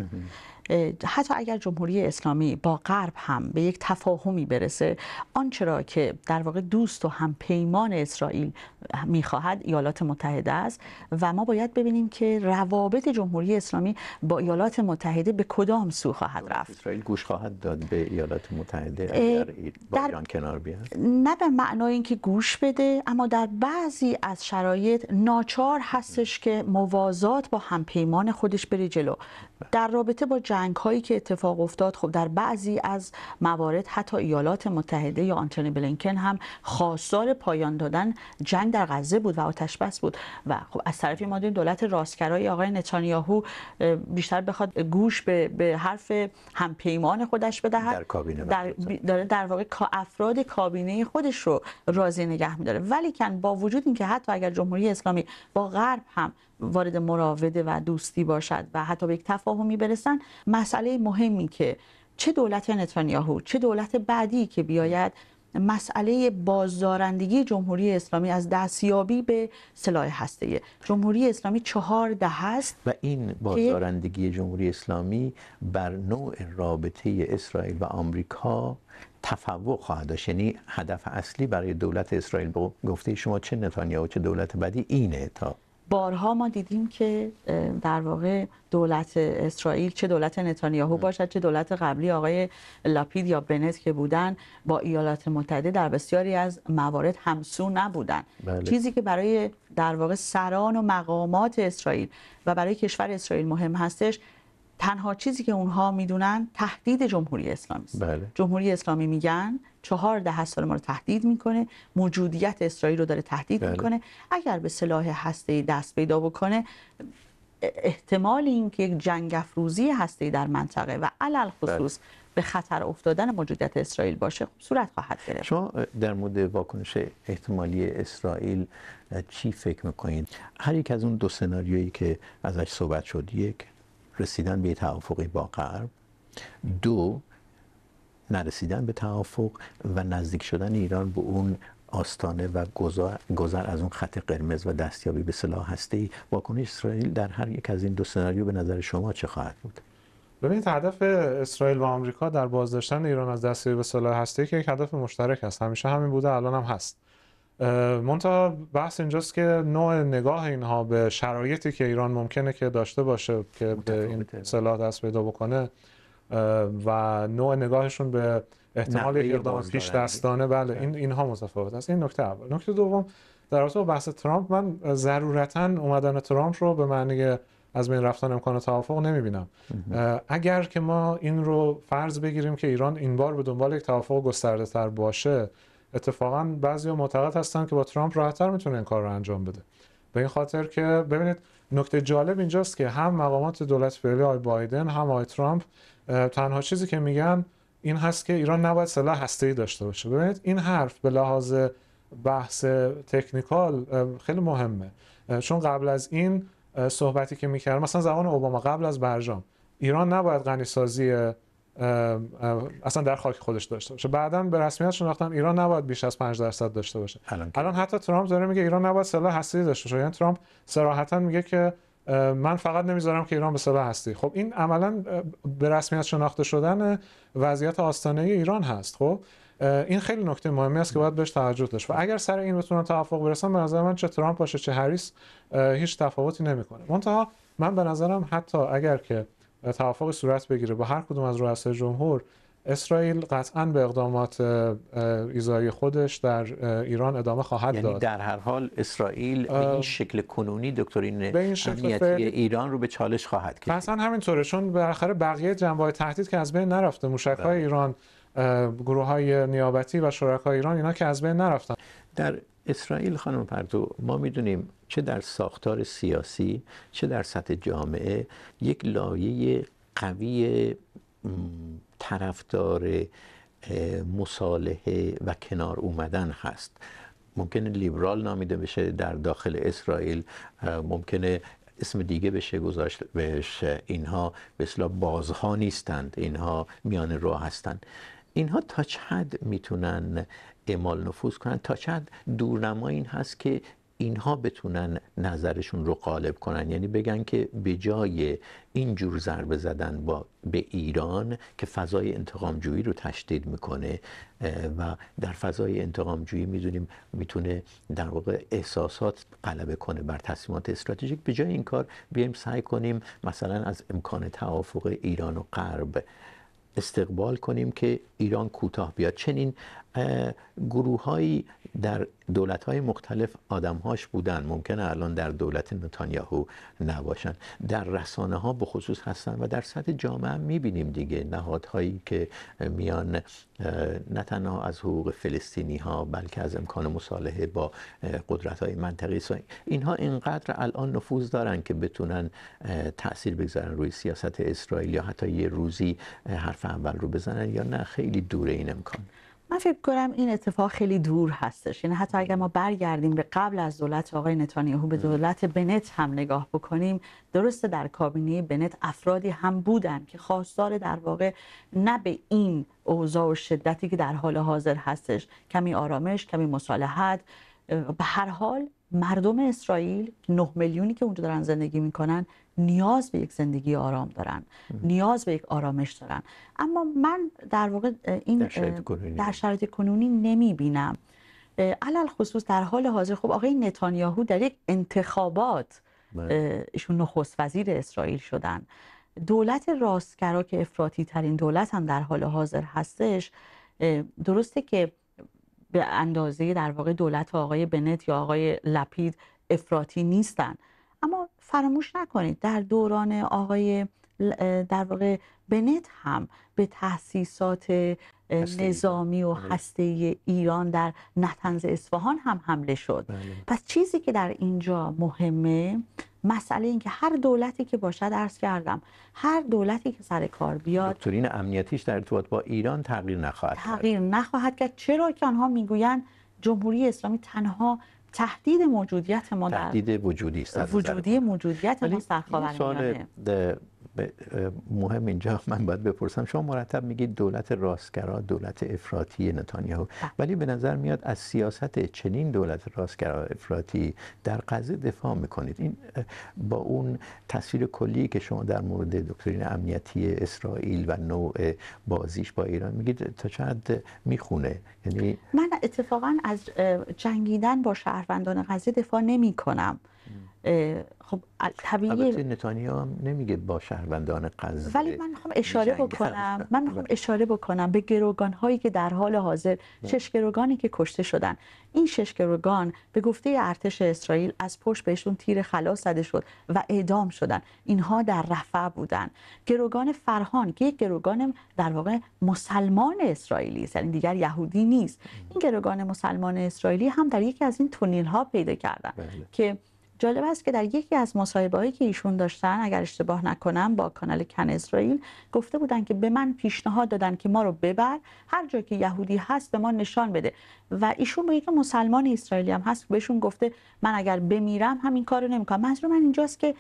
حتی اگر جمهوری اسلامی با غرب هم به یک تفاهمی برسه آنچه که در واقع دوست و پیمان اسرائیل میخواهد ایالات متحده است و ما باید ببینیم که روابط جمهوری اسلامی با ایالات متحده به کدام سو خواهد رفت اسرائیل گوش خواهد داد به ایالات متحده اگر ایران کنار بیاد نه به معنای اینکه گوش بده اما در بعضی از شرایط ناچار هستش که موازات با همپیمان خودش بری جلو در رابطه با جنگ هایی که اتفاق افتاد خب در بعضی از موارد حتی ایالات متحده یا آنتونی بلینکن هم خواستار پایان دادن جنگ در غزه بود و آتش بس بود و خب از طرفی ما دولت راستگرای آقای نتانیاهو بیشتر بخواد گوش به, به حرف همپیمان خودش بدهد در کابینه در, در واقع افراد کابینه خودش رو راضی نگه میداره ولیکن با وجود اینکه حتی اگر جمهوری اسلامی با غرب هم وارد مراوده و دوستی باشد و حتی به یک تفاهمی برسن مسئله مهمی که چه دولت نتانیاهو چه دولت بعدی که بیاید مسئله بازدارندگی جمهوری اسلامی از دستیابی به سلاح هسته جمهوری اسلامی چهار ده هست و این بازدارندگی جمهوری اسلامی بر نوع رابطه اسرائیل و آمریکا تفوق خواهد داشت یعنی هدف اصلی برای دولت اسرائیل گفته شما چه نتانیاهو چه دولت بعدی اینه تا بارها ما دیدیم که در واقع دولت اسرائیل چه دولت نتانیاهو باشد چه دولت قبلی آقای لاپید یا بنت که بودن با ایالات متحده در بسیاری از موارد همسو نبودن بله. چیزی که برای در واقع سران و مقامات اسرائیل و برای کشور اسرائیل مهم هستش تنها چیزی که اونها میدونن تهدید جمهوری اسلامی است بله. جمهوری اسلامی میگن چهار ده سال ما رو تهدید میکنه موجودیت اسرائیل رو داره تهدید بله. میکنه اگر به سلاح هسته دست پیدا بکنه احتمال اینکه یک جنگ افروزی هسته در منطقه و علل خصوص بله. به خطر افتادن موجودیت اسرائیل باشه خب صورت خواهد گرفت شما در مورد واکنش احتمالی اسرائیل چی فکر میکنید هر یک از اون دو سناریویی که ازش صحبت شد یک رسیدن به توافقی با غرب دو نرسیدن به توافق و نزدیک شدن ایران به اون آستانه و گذر از اون خط قرمز و دستیابی به سلاح ای واکنش اسرائیل در هر یک از این دو سناریو به نظر شما چه خواهد بود ببینید هدف اسرائیل و آمریکا در بازداشتن ایران از دستیابی به سلاح ای که یک هدف مشترک است همیشه همین بوده الان هم هست منتها بحث اینجاست که نوع نگاه اینها به شرایطی که ایران ممکنه که داشته باشه که به این سلاح دست پیدا بکنه و نوع نگاهشون به احتمال یک اقدام پیش دستانه بله این اینها متفاوت است این نکته اول نکته دوم در رابطه با بحث ترامپ من ضرورتا اومدن ترامپ رو به معنی از بین رفتن امکان توافق نمیبینم اگر که ما این رو فرض بگیریم که ایران این بار به دنبال یک توافق گسترده تر باشه اتفاقا بعضی معتقد هستن که با ترامپ تر میتونه این کار رو انجام بده به این خاطر که ببینید نکته جالب اینجاست که هم مقامات دولت فعلی آی بایدن هم آی ترامپ تنها چیزی که میگم این هست که ایران نباید سلاح هسته‌ای داشته باشه ببینید این حرف به لحاظ بحث تکنیکال خیلی مهمه چون قبل از این صحبتی که میکرد مثلا زمان اوباما قبل از برجام ایران نباید غنیسازی اصلا در خاک خودش داشته باشه بعدا به رسمیت شناختن ایران نباید بیش از 5 درصد داشته باشه الان, حتی ترامپ داره میگه ایران نباید سلاح هسته‌ای داشته باشه یعنی ترامپ صراحتا میگه که من فقط نمیذارم که ایران به صلح هستی خب این عملا به رسمیت شناخته شدن وضعیت آستانه ایران هست خب این خیلی نکته مهمی است که باید بهش توجه داشت و اگر سر این بتونن توافق برسن به نظر من چه ترامپ باشه چه هریس هیچ تفاوتی نمیکنه منتها من به نظرم حتی اگر که توافق صورت بگیره با هر کدوم از رؤسای جمهور اسرائیل قطعا به اقدامات ایزای خودش در ایران ادامه خواهد یعنی داد در هر حال اسرائیل به این شکل کنونی دکترین ایران رو به چالش خواهد کشید اصلا همینطوره چون بالاخره بقیه جنبه تهدید که از بین نرفته موشک های بله. ایران گروه های نیابتی و شرکای ایران اینا که از بین نرفتن در اسرائیل خانم پرتو ما میدونیم چه در ساختار سیاسی چه در سطح جامعه یک لایه قوی طرفدار مصالحه و کنار اومدن هست ممکنه لیبرال نامیده بشه در داخل اسرائیل ممکنه اسم دیگه بشه گذاشت بهش اینها به اصطلاح بازها نیستند اینها میان رو هستند اینها تا چد میتونن اعمال نفوذ کنن تا چد دورنما این هست که اینها بتونن نظرشون رو غالب کنن یعنی بگن که به جای اینجور ضربه زدن با به ایران که فضای جویی رو تشدید میکنه و در فضای جویی میدونیم میتونه در واقع احساسات غلبه کنه بر تصمیمات استراتژیک به جای این کار بیایم سعی کنیم مثلا از امکان توافق ایران و غرب استقبال کنیم که ایران کوتاه بیاد چنین گروههایی در دولت های مختلف آدم هاش بودن ممکنه الان در دولت نتانیاهو نباشن در رسانه ها به خصوص هستن و در سطح جامعه میبینیم دیگه نهادهایی که میان نه تنها از حقوق فلسطینی ها بلکه از امکان مصالحه با قدرت های منطقی اینها اینقدر الان نفوذ دارن که بتونن تاثیر بگذارن روی سیاست اسرائیل یا حتی یه روزی حرف اول رو بزنن یا نه خیلی دور این امکان من فکر کنم این اتفاق خیلی دور هستش یعنی حتی اگر ما برگردیم به قبل از دولت آقای نتانیاهو به دولت بنت هم نگاه بکنیم درسته در کابینه بنت افرادی هم بودن که خواستار در واقع نه به این اوضاع و شدتی که در حال حاضر هستش کمی آرامش کمی مصالحت به هر حال مردم اسرائیل 9 میلیونی که اونجا دارن زندگی میکنن نیاز به یک زندگی آرام دارن نیاز به یک آرامش دارن اما من در واقع این در شرایط کنونی نمیبینم علل خصوص در حال حاضر خب آقای نتانیاهو در یک انتخابات بله. ایشون نخست وزیر اسرائیل شدن دولت راستگرا که افراطی ترین دولت هم در حال حاضر هستش درسته که به اندازه در واقع دولت آقای بنت یا آقای لپید افراطی نیستن اما فراموش نکنید در دوران آقای در واقع بنت هم به تاسیسات نظامی و بله. هسته ایران در نتنز اصفهان هم حمله شد بله. پس چیزی که در اینجا مهمه مسئله این که هر دولتی که باشد عرض کردم هر دولتی که سر کار بیاد دکترین امنیتیش در ارتباط با ایران تغییر نخواهد تغییر نخواهد کرد چرا که آنها میگویند جمهوری اسلامی تنها تهدید موجودیت ما در تهدید وجودی است وجودی موجودیت ما در مهم اینجا من باید بپرسم شما مرتب میگید دولت راستگرا دولت افراطی نتانیاهو بله. ولی به نظر میاد از سیاست چنین دولت راستگرا افراطی در قضیه دفاع میکنید این با اون تصویر کلی که شما در مورد دکترین امنیتی اسرائیل و نوع بازیش با ایران میگید تا چقدر میخونه یعنی من اتفاقا از جنگیدن با شهروندان قضیه دفاع نمیکنم. خب طبیعی نتانیا هم نمیگه با شهروندان غزه ولی من میخوام اشاره بکنم من میخوام اشاره بکنم به گروگان هایی که در حال حاضر شش گروگانی که کشته شدن این شش گروگان به گفته ارتش اسرائیل از پشت بهشون تیر خلاص زده شد و اعدام شدن اینها در رفع بودن گروگان فرهان که یک گروگان در واقع مسلمان اسرائیلی است یعنی دیگر یهودی نیست این گروگان مسلمان اسرائیلی هم در یکی از این تونیل ها پیدا کردن بله. که جالب است که در یکی از هایی که ایشون داشتن اگر اشتباه نکنم با کانال کن اسرائیل گفته بودن که به من پیشنهاد دادن که ما رو ببر هر جا که یهودی هست به ما نشان بده و ایشون به یک مسلمان اسرائیلی هم هست بهشون گفته من اگر بمیرم همین کارو نمیکنم منظور من اینجاست که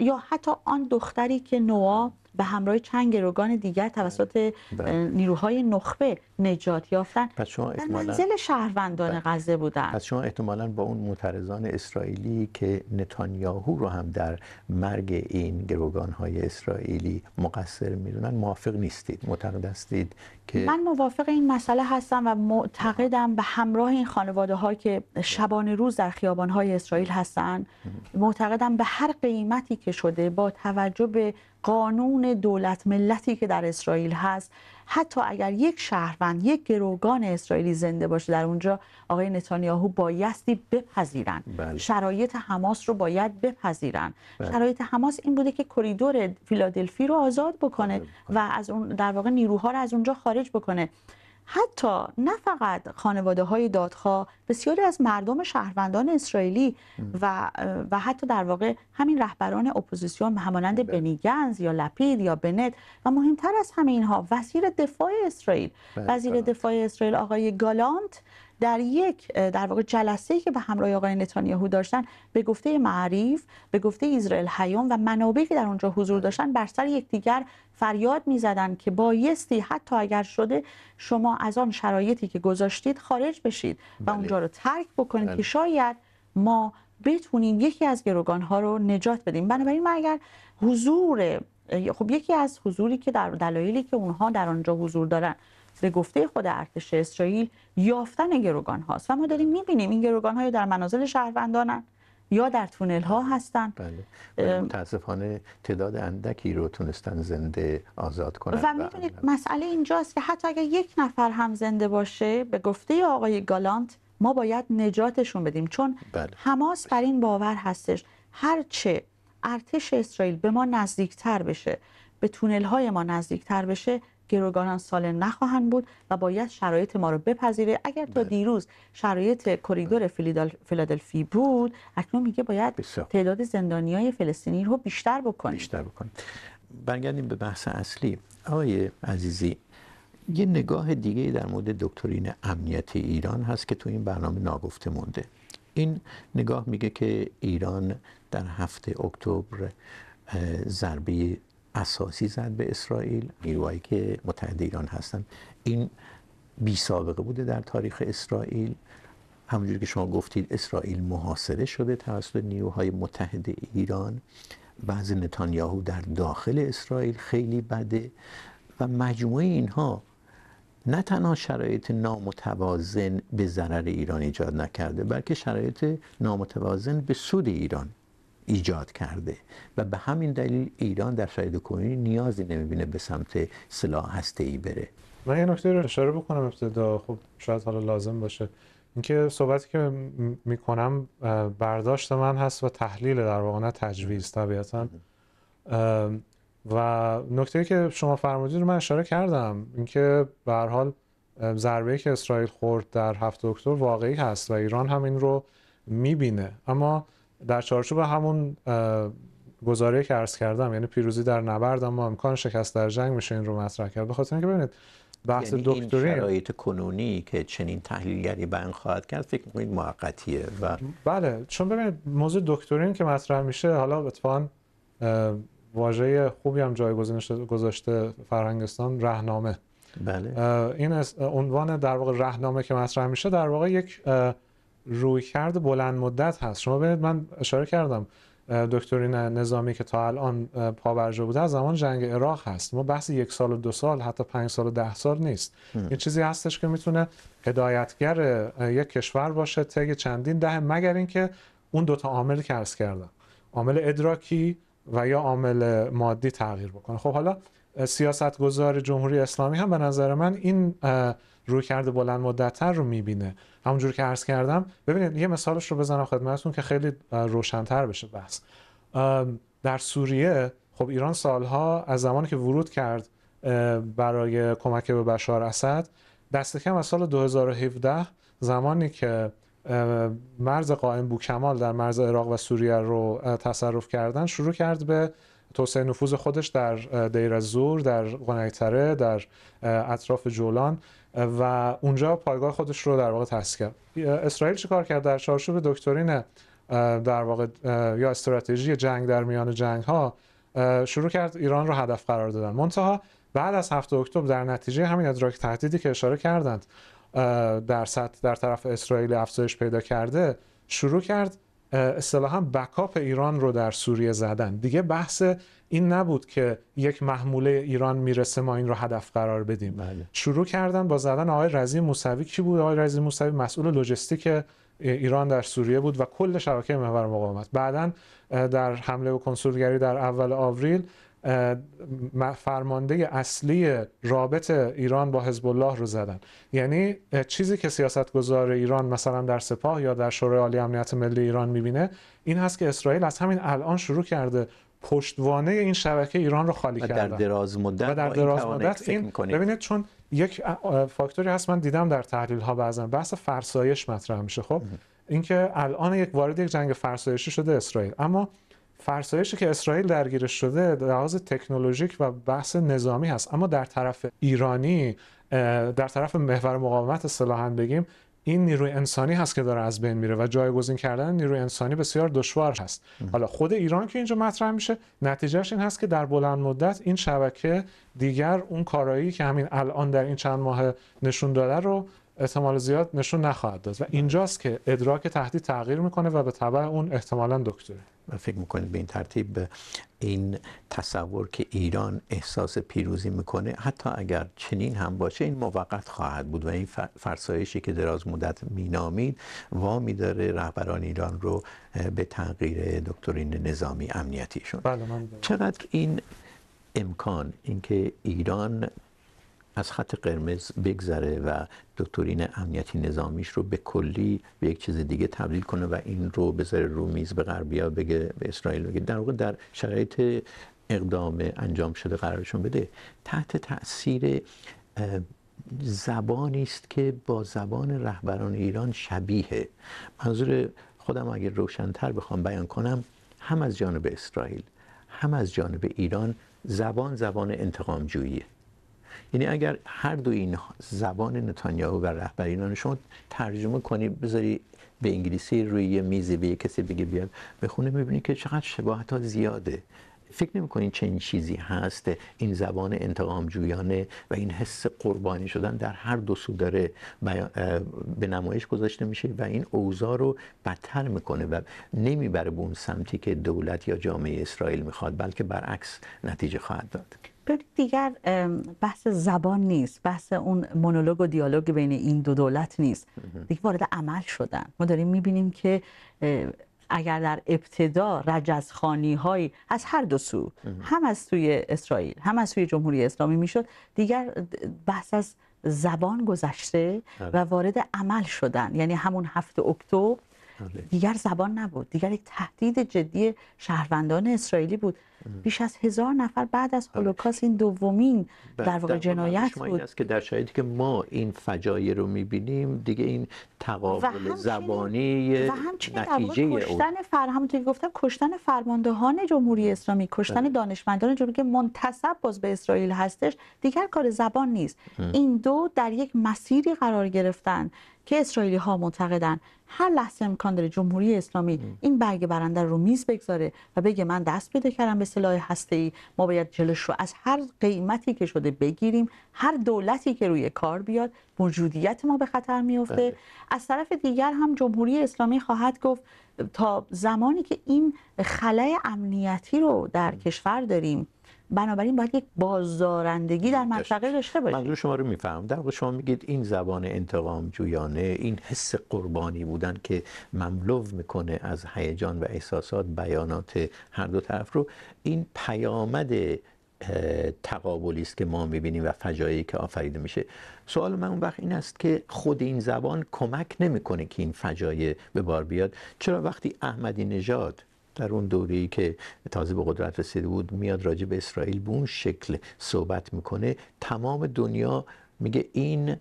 یا حتی آن دختری که نوا به همراه چند گروگان دیگر توسط بله. نیروهای نخبه نجات یافتن پس شما منزل شهروندان بله. غزه بودن پس شما احتمالا با اون معترضان اسرائیلی که نتانیاهو رو هم در مرگ این گروگان های اسرائیلی مقصر میدونن موافق نیستید معتقد هستید که من موافق این مسئله هستم و معتقدم به همراه این خانواده که شبانه روز در خیابان های اسرائیل هستن معتقدم به هر قیمتی که شده با توجه به قانون دولت ملتی که در اسرائیل هست حتی اگر یک شهروند یک گروگان اسرائیلی زنده باشه در اونجا آقای نتانیاهو بایستی بپذیرن بله. شرایط حماس رو باید بپذیرن بله. شرایط حماس این بوده که کریدور فیلادلفی رو آزاد بکنه و از اون در واقع نیروها رو از اونجا خارج بکنه حتی نه فقط خانواده های دادخواه بسیاری از مردم شهروندان اسرائیلی و, و حتی در واقع همین رهبران اپوزیسیون همانند بله. بنیگنز یا لپید یا بنت و مهمتر از همه اینها وزیر دفاع اسرائیل بله، وزیر دفاع اسرائیل آقای گالانت در یک در واقع جلسه که به همراه آقای نتانیاهو داشتن به گفته معریف به گفته اسرائیل حیام و منابعی که در اونجا حضور بله. داشتن بر سر یکدیگر فریاد میزدند که بایستی حتی اگر شده شما از آن شرایطی که گذاشتید خارج بشید و بله. اونجا رو ترک بکنید که بله. شاید ما بتونیم یکی از گروگان ها رو نجات بدیم بنابراین ما اگر حضور خب یکی از حضوری که در دلایلی که اونها در آنجا حضور دارن به گفته خود ارتش اسرائیل یافتن گروگان هاست و ما داریم میبینیم این گروگان های در منازل شهروندانن یا در تونل ها هستن بله, بله، متاسفانه تعداد اندکی رو تونستن زنده آزاد کنن و میدونید مسئله اینجاست که حتی اگر یک نفر هم زنده باشه به گفته آقای گالانت ما باید نجاتشون بدیم چون بله. حماس بر این باور هستش هرچه ارتش اسرائیل به ما نزدیکتر بشه به تونل های ما نزدیکتر بشه گروگان هم سالم نخواهند بود و باید شرایط ما رو بپذیره اگر تا بله. دیروز شرایط کریدور بله. فیلادلفی بود اکنون میگه باید تعداد زندانی های فلسطینی رو بیشتر بکنیم بیشتر بکنیم برگردیم به بحث اصلی آقای عزیزی یه نگاه دیگه در مورد دکترین امنیت ایران هست که تو این برنامه ناگفته مونده این نگاه میگه که ایران در هفته اکتبر ضربه اساسی زد به اسرائیل نیروهایی که متحد ایران هستن این بی سابقه بوده در تاریخ اسرائیل همونجور که شما گفتید اسرائیل محاصره شده توسط نیروهای متحد ایران بعض نتانیاهو در داخل اسرائیل خیلی بده و مجموعه اینها نه تنها شرایط نامتوازن به ضرر ایران ایجاد نکرده بلکه شرایط نامتوازن به سود ایران ایجاد کرده و به همین دلیل ایران در شرایط کنونی نیازی نمیبینه به سمت سلاح ای بره من یه نکته رو اشاره بکنم ابتدا خب شاید حالا لازم باشه اینکه صحبتی که میکنم برداشت من هست و تحلیل در واقع نه تجویز و نکته که شما فرمودید رو من اشاره کردم اینکه به هر حال ضربه که اسرائیل خورد در هفت اکتبر واقعی هست و ایران همین این رو میبینه اما در چارچوب همون گزاره که عرض کردم یعنی پیروزی در نبرد اما امکان شکست در جنگ میشه این رو مطرح کرد بخاطر اینکه ببینید بحث یعنی دکتری این شرایط کنونی که چنین تحلیلگری بیان خواهد کرد فکر می‌کنید موقتیه و بله چون ببینید موضوع دکترین که مطرح میشه حالا اتفاقا واژه خوبی هم جایگزین گذاشته فرهنگستان رهنامه بله این عنوان در واقع رهنامه که مطرح میشه در واقع یک روی کرد بلند مدت هست شما ببینید من اشاره کردم دکترین نظامی که تا الان پاورجو بوده از زمان جنگ عراق هست ما بحث یک سال و دو سال حتی پنج سال و ده سال نیست این چیزی هستش که میتونه هدایتگر یک کشور باشه تگ چندین دهه مگر اینکه اون دوتا عامل که عرض کردم عامل ادراکی و یا عامل مادی تغییر بکنه خب حالا سیاست گذار جمهوری اسلامی هم به نظر من این روی کرده بلند مدتتر رو میبینه همونجور که عرض کردم ببینید یه مثالش رو بزنم خدمتتون که خیلی روشنتر بشه بحث در سوریه خب ایران سالها از زمانی که ورود کرد برای کمک به بشار اسد دست کم از سال 2017 زمانی که مرز قائم بوکمال در مرز عراق و سوریه رو تصرف کردن شروع کرد به توسعه نفوذ خودش در دیر زور در قنیتره در اطراف جولان و اونجا پایگاه خودش رو در واقع تاسیس کرد اسرائیل چیکار کرد در چارچوب دکترین در واقع یا استراتژی جنگ در میان جنگ ها شروع کرد ایران رو هدف قرار دادن منتها بعد از 7 اکتبر در نتیجه همین ادراک تهدیدی که اشاره کردند در در طرف اسرائیل افزایش پیدا کرده شروع کرد اصطلاحا بکاپ ایران رو در سوریه زدن دیگه بحث این نبود که یک محموله ایران میرسه ما این رو هدف قرار بدیم بله. شروع کردن با زدن آقای رزی موسوی کی بود آقای رزی موسوی مسئول لوجستیک ایران در سوریه بود و کل شبکه محور مقاومت بعدا در حمله و کنسولگری در اول آوریل فرمانده اصلی رابط ایران با حزب الله رو زدن یعنی چیزی که سیاستگزار ایران مثلا در سپاه یا در شورای عالی امنیت ملی ایران میبینه این هست که اسرائیل از همین الان شروع کرده پشتوانه این شبکه ایران رو خالی کرده. در دراز مدت و در دراز این مدت این ببینید چون یک فاکتوری هست من دیدم در تحلیل ها بعضا بحث فرسایش مطرح میشه خب اینکه الان یک وارد یک جنگ فرسایشی شده اسرائیل اما فرسایشی که اسرائیل درگیر شده لحاظ تکنولوژیک و بحث نظامی هست اما در طرف ایرانی در طرف محور مقاومت اصطلاحا بگیم این نیروی انسانی هست که داره از بین میره و جایگزین کردن نیروی انسانی بسیار دشوار هست حالا خود ایران که اینجا مطرح میشه نتیجهش این هست که در بلند مدت این شبکه دیگر اون کارایی که همین الان در این چند ماه نشون داده رو احتمال زیاد نشون نخواهد داد و اینجاست که ادراک تهدید تغییر میکنه و به طبع اون احتمالا دکتره فکر میکنید به این ترتیب این تصور که ایران احساس پیروزی میکنه حتی اگر چنین هم باشه این موقت خواهد بود و این فرسایشی که دراز مدت مینامید وا داره رهبران ایران رو به تغییر دکترین نظامی امنیتیشون بله من چقدر این امکان اینکه ایران از خط قرمز بگذره و دکترین امنیتی نظامیش رو به کلی به یک چیز دیگه تبدیل کنه و این رو بذاره رو میز به غربیا بگه به اسرائیل بگه در واقع در شرایط اقدام انجام شده قرارشون بده تحت تاثیر زبانی است که با زبان رهبران ایران شبیه منظور خودم اگر روشنتر بخوام بیان کنم هم از جانب اسرائیل هم از جانب ایران زبان زبان انتقام جوییه یعنی اگر هر دو این زبان نتانیاهو و رهبرینان شما ترجمه کنی بذاری به انگلیسی روی یه میزی به یه کسی بگی بیاد بخونه میبینی که چقدر شباهت ها زیاده فکر کنی چنین چیزی هست این زبان انتقام جویانه و این حس قربانی شدن در هر دو سو داره به نمایش گذاشته میشه و این اوضاع رو بدتر میکنه و نمیبره به اون سمتی که دولت یا جامعه اسرائیل میخواد بلکه برعکس نتیجه خواهد داد ببینید دیگر بحث زبان نیست بحث اون مونولوگ و دیالوگ بین این دو دولت نیست دیگه وارد عمل شدن ما داریم میبینیم که اگر در ابتدا رجزخانی از هر دو سو هم از توی اسرائیل هم از سوی جمهوری اسلامی میشد دیگر بحث از زبان گذشته بله. و وارد عمل شدن یعنی همون هفت اکتبر بله. دیگر زبان نبود دیگر یک تهدید جدی شهروندان اسرائیلی بود بله. بیش از هزار نفر بعد از بله. هولوکاست این دومین در واقع جنایت بود است که در شاید که ما این فجایع رو میبینیم دیگه این تقابل زبانی نتیجه کشتن فر همونطور که گفتم کشتن فرماندهان جمهوری اسلامی کشتن دانشمندان جمهوری که منتسب باز به اسرائیل هستش دیگر کار زبان نیست این دو در یک مسیری قرار گرفتن که اسرائیلی ها معتقدن هر لحظه امکان داره جمهوری اسلامی این برگ برنده رو میز بگذاره و بگه من دست پیدا کردم به صلاح هسته ای ما باید جلوش رو از هر قیمتی که شده بگیریم هر دولتی که روی کار بیاد موجودیت ما به خطر میفته بله. از طرف دیگر هم جمهوری اسلامی خواهد گفت تا زمانی که این خلای امنیتی رو در کشور داریم بنابراین باید یک بازدارندگی در منطقه داشته باشه منظور شما رو میفهم در واقع شما میگید این زبان انتقام جویانه این حس قربانی بودن که مملو میکنه از هیجان و احساسات بیانات هر دو طرف رو این پیامد تقابلی است که ما میبینیم و فجایعی که آفریده میشه سوال من اون وقت این است که خود این زبان کمک نمیکنه که این فجایع به بار بیاد چرا وقتی احمدی نژاد در اون ای که تازه به قدرت رسیده بود میاد راجع به اسرائیل به اون شکل صحبت میکنه تمام دنیا میگه این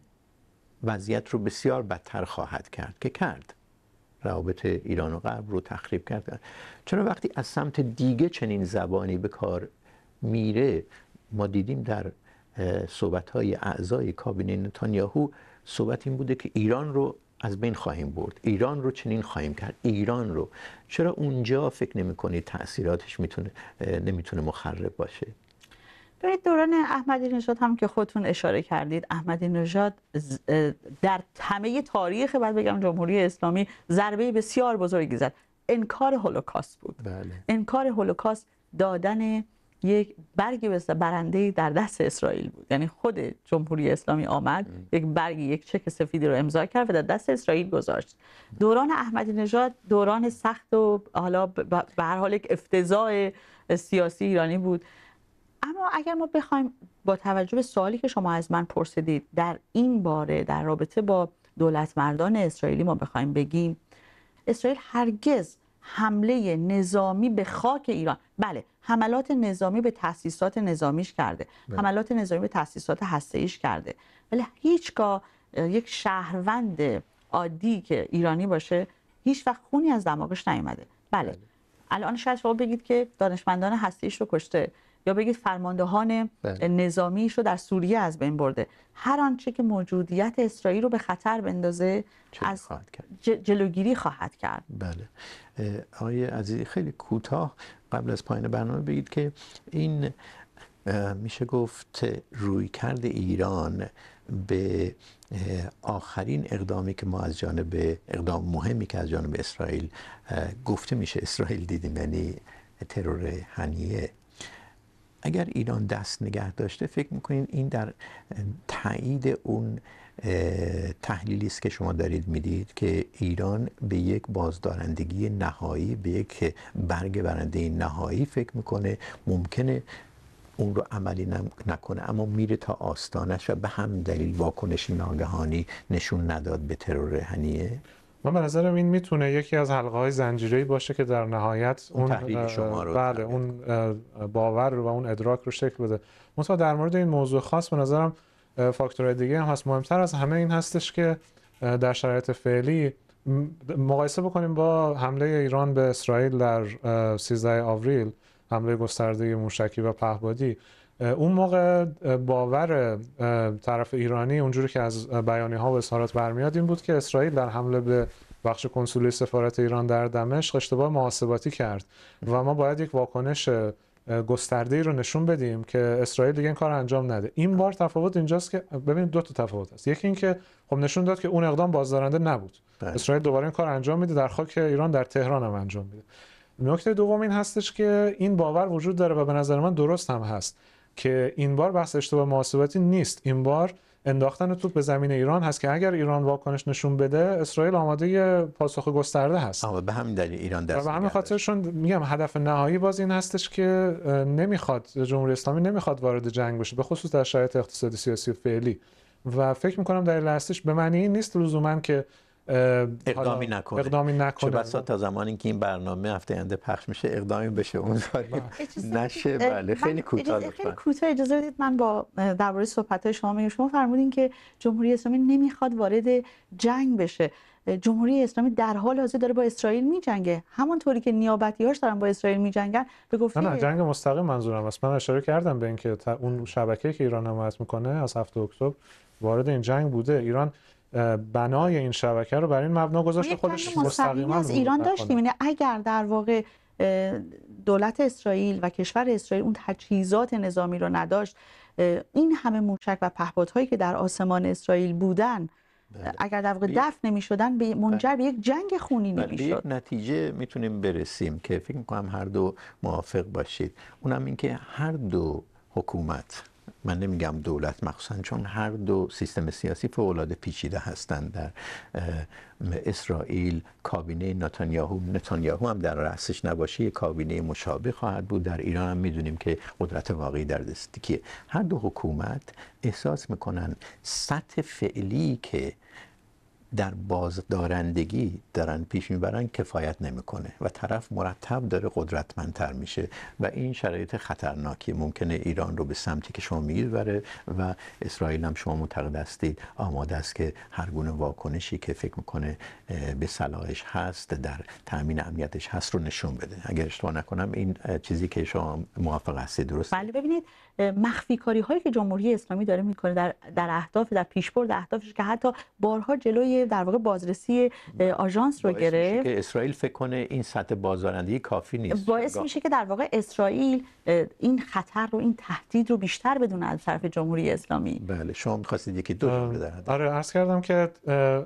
وضعیت رو بسیار بدتر خواهد کرد که کرد روابط ایران و غرب رو تخریب کرد چرا وقتی از سمت دیگه چنین زبانی به کار میره ما دیدیم در صحبت های اعضای کابینه نتانیاهو صحبت این بوده که ایران رو از بین خواهیم برد ایران رو چنین خواهیم کرد ایران رو چرا اونجا فکر نمی‌کنید تاثیراتش میتونه نمیتونه مخرب باشه برای دوران احمدی نژاد هم که خودتون اشاره کردید احمدی نژاد در همه تاریخ بعد بگم جمهوری اسلامی ضربه بسیار بزرگی زد انکار هولوکاست بود بله. انکار هولوکاست دادن یک برگ برنده در دست اسرائیل بود یعنی خود جمهوری اسلامی آمد یک برگ یک چک سفیدی رو امضا کرد و در دست اسرائیل گذاشت دوران احمدی نژاد دوران سخت و حالا به هر حال یک افتضاع سیاسی ایرانی بود اما اگر ما بخوایم با توجه به سوالی که شما از من پرسیدید در این باره در رابطه با دولت مردان اسرائیلی ما بخوایم بگیم اسرائیل هرگز حمله نظامی به خاک ایران بله حملات نظامی به تاسیسات نظامیش کرده بله. حملات نظامی به تاسیسات ایش کرده ولی بله هیچگاه یک شهروند عادی که ایرانی باشه هیچ وقت خونی از دماغش نیومده بله. بله. الان شاید شما بگید که دانشمندان ایش رو کشته یا بگید فرماندهان بله. نظامیش رو در سوریه از بین برده هر آنچه که موجودیت اسرائیل رو به خطر بندازه از خواهد کرد. جلوگیری خواهد کرد بله آقای عزیزی خیلی کوتاه قبل از پایان برنامه بگید که این میشه گفت روی کرد ایران به آخرین اقدامی که ما از جانب اقدام مهمی که از جانب اسرائیل گفته میشه اسرائیل دیدیم یعنی ترور هنیه اگر ایران دست نگه داشته فکر میکنین این در تایید اون تحلیلی است که شما دارید میدید که ایران به یک بازدارندگی نهایی به یک برگ برنده نهایی فکر میکنه ممکنه اون رو عملی نکنه اما میره تا آستانش و به هم دلیل واکنش ناگهانی نشون نداد به ترور هنیه من به نظرم این میتونه یکی از حلقه های زنجیری باشه که در نهایت اون, اون شما رو بله اون باور رو و اون ادراک رو شکل بده مثلا در مورد این موضوع خاص به نظرم فاکتورهای دیگه هم هست مهمتر از همه این هستش که در شرایط فعلی مقایسه بکنیم با حمله ایران به اسرائیل در 13 آوریل حمله گسترده موشکی و پهبادی اون موقع باور طرف ایرانی اونجوری که از بیانیه ها و اظهارات برمیاد این بود که اسرائیل در حمله به بخش کنسولی سفارت ایران در دمشق اشتباه محاسباتی کرد و ما باید یک واکنش گسترده ای رو نشون بدیم که اسرائیل دیگه این کار انجام نده این بار تفاوت اینجاست که ببینید دو تا تفاوت هست یکی اینکه خب نشون داد که اون اقدام بازدارنده نبود بله. اسرائیل دوباره این کار انجام میده در خاک ایران در تهران هم انجام میده نکته دوم این هستش که این باور وجود داره و به نظر من درست هم هست که این بار بحث اشتباه محاسباتی نیست این بار انداختن توپ به زمین ایران هست که اگر ایران واکنش نشون بده اسرائیل آماده پاسخ گسترده هست اما به همین دلیل ایران دست به همین خاطرشون میگم هدف نهایی باز این هستش که نمیخواد جمهوری اسلامی نمیخواد وارد جنگ بشه به خصوص در شرایط اقتصادی سیاسی فعلی و فکر میکنم در لاستش به معنی این نیست لزوما که اقدامی نکنه اقدامی نکنه چه بسا تا زمان که این برنامه هفته آینده پخش میشه اقدامی بشه اون نشه بله خیلی کوتاه خیلی کوتاه اجازه بدید من با درباره صحبت های شما میگم شما فرمودین که جمهوری اسلامی نمیخواد وارد جنگ بشه جمهوری اسلامی در حال حاضر داره با اسرائیل میجنگه طوری که نیابتیاش دارن با اسرائیل میجنگن به گفته نه, نه جنگ مستقیم منظورم است من اشاره کردم به اینکه اون شبکه که ایران حمایت میکنه از 7 اکتبر وارد این جنگ بوده ایران بنای این شبکه رو برای این مبنا گذاشت خودش مستقیما از ایران داشتیم یعنی اگر در واقع دولت اسرائیل و کشور اسرائیل اون تجهیزات نظامی رو نداشت این همه موشک و پهپادهایی که در آسمان اسرائیل بودن بله. اگر در واقع بله. دفع نمی به بله. منجر به یک جنگ خونی نمی شد نتیجه میتونیم برسیم که فکر میکنم هر دو موافق باشید اونم اینکه هر دو حکومت من نمیگم دولت مخصوصا چون هر دو سیستم سیاسی فولاد پیچیده هستند در اسرائیل کابینه نتانیاهو نتانیاهو هم در رأسش نباشه یک کابینه مشابه خواهد بود در ایران هم میدونیم که قدرت واقعی در دست هر دو حکومت احساس میکنن سطح فعلی که در بازدارندگی دارن پیش میبرن کفایت نمیکنه و طرف مرتب داره قدرتمندتر میشه و این شرایط خطرناکی ممکنه ایران رو به سمتی که شما میگید بره و اسرائیل هم شما معتقد هستید آماده است که هر گونه واکنشی که فکر میکنه به صلاحش هست در تامین امنیتش هست رو نشون بده اگر اشتباه نکنم این چیزی که شما موافق هستید درست بله ببینید مخفی کاری هایی که جمهوری اسلامی داره میکنه در در اهداف در پیشبرد اهدافش که حتی بارها جلوی در واقع بازرسی بله. آژانس رو باعث گرفت میشه که اسرائیل فکر کنه این سطح بازدارندگی کافی نیست باعث میشه که در واقع اسرائیل این خطر رو این تهدید رو بیشتر بدون از طرف جمهوری اسلامی بله شما می‌خواستید یکی دو جمله آره عرض کردم که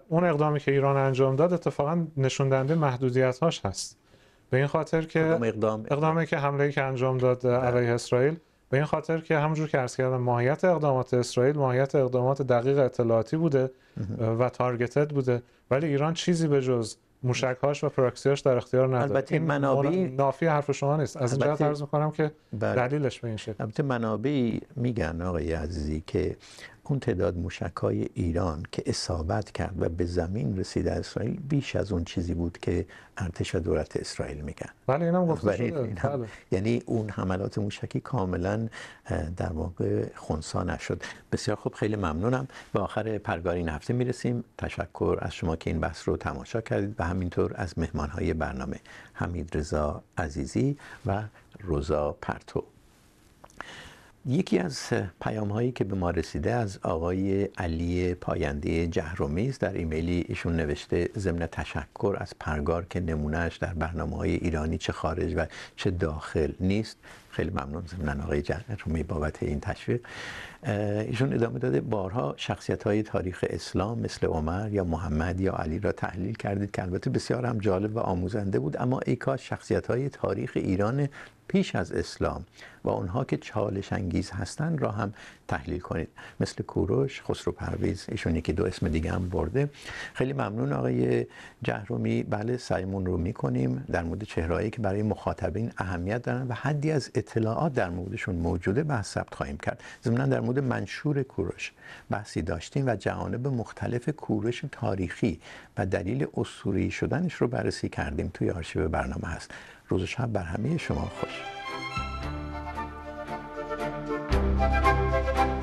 اون اقدامی که ایران انجام داد اتفاقا نشون دهنده محدودیت‌هاش هست به این خاطر که اقدام اقدامی که حمله که انجام داد بله. علیه اسرائیل به این خاطر که همونجور که عرض کردم ماهیت اقدامات اسرائیل ماهیت اقدامات دقیق اطلاعاتی بوده و تارگتد بوده ولی ایران چیزی به جز موشکهاش و پراکسیاش در اختیار نداره البته این منابع نافی حرف شما نیست از این جهت عرض می‌کنم که بله. دلیلش به این شکل البته منابع میگن آقای عزیزی که اون تعداد موشک های ایران که اصابت کرد و به زمین رسید از اسرائیل بیش از اون چیزی بود که ارتش و دولت اسرائیل میگن بله اینم گفته بله. یعنی اون حملات موشکی کاملا در واقع خونسا نشد بسیار خوب خیلی ممنونم به آخر پرگار این هفته میرسیم تشکر از شما که این بحث رو تماشا کردید و همینطور از مهمان های برنامه حمید رضا عزیزی و روزا پرتو یکی از پیام هایی که به ما رسیده از آقای علی پاینده جهرومی است در ایمیلی ایشون نوشته ضمن تشکر از پرگار که نمونهش در برنامه های ایرانی چه خارج و چه داخل نیست خیلی ممنون زمنان آقای رومی بابت این تشویق ایشون ادامه داده بارها شخصیت های تاریخ اسلام مثل عمر یا محمد یا علی را تحلیل کردید که البته بسیار هم جالب و آموزنده بود اما ای کاش شخصیت های تاریخ ایران پیش از اسلام و آنها که چالش انگیز هستند را هم تحلیل کنید مثل کوروش خسرو پرویز ایشون یکی دو اسم دیگه هم برده خیلی ممنون آقای جهرومی بله سعیمون رو میکنیم در مورد چهرهایی که برای مخاطبین اهمیت دارن و حدی از اطلاعات در موردشون موجوده بحث ثبت خواهیم کرد ضمنا در مورد منشور کوروش بحثی داشتیم و جوانب مختلف کوروش تاریخی و دلیل اسطوره‌ای شدنش رو بررسی کردیم توی آرشیو برنامه هست روز شب بر همه شما خوش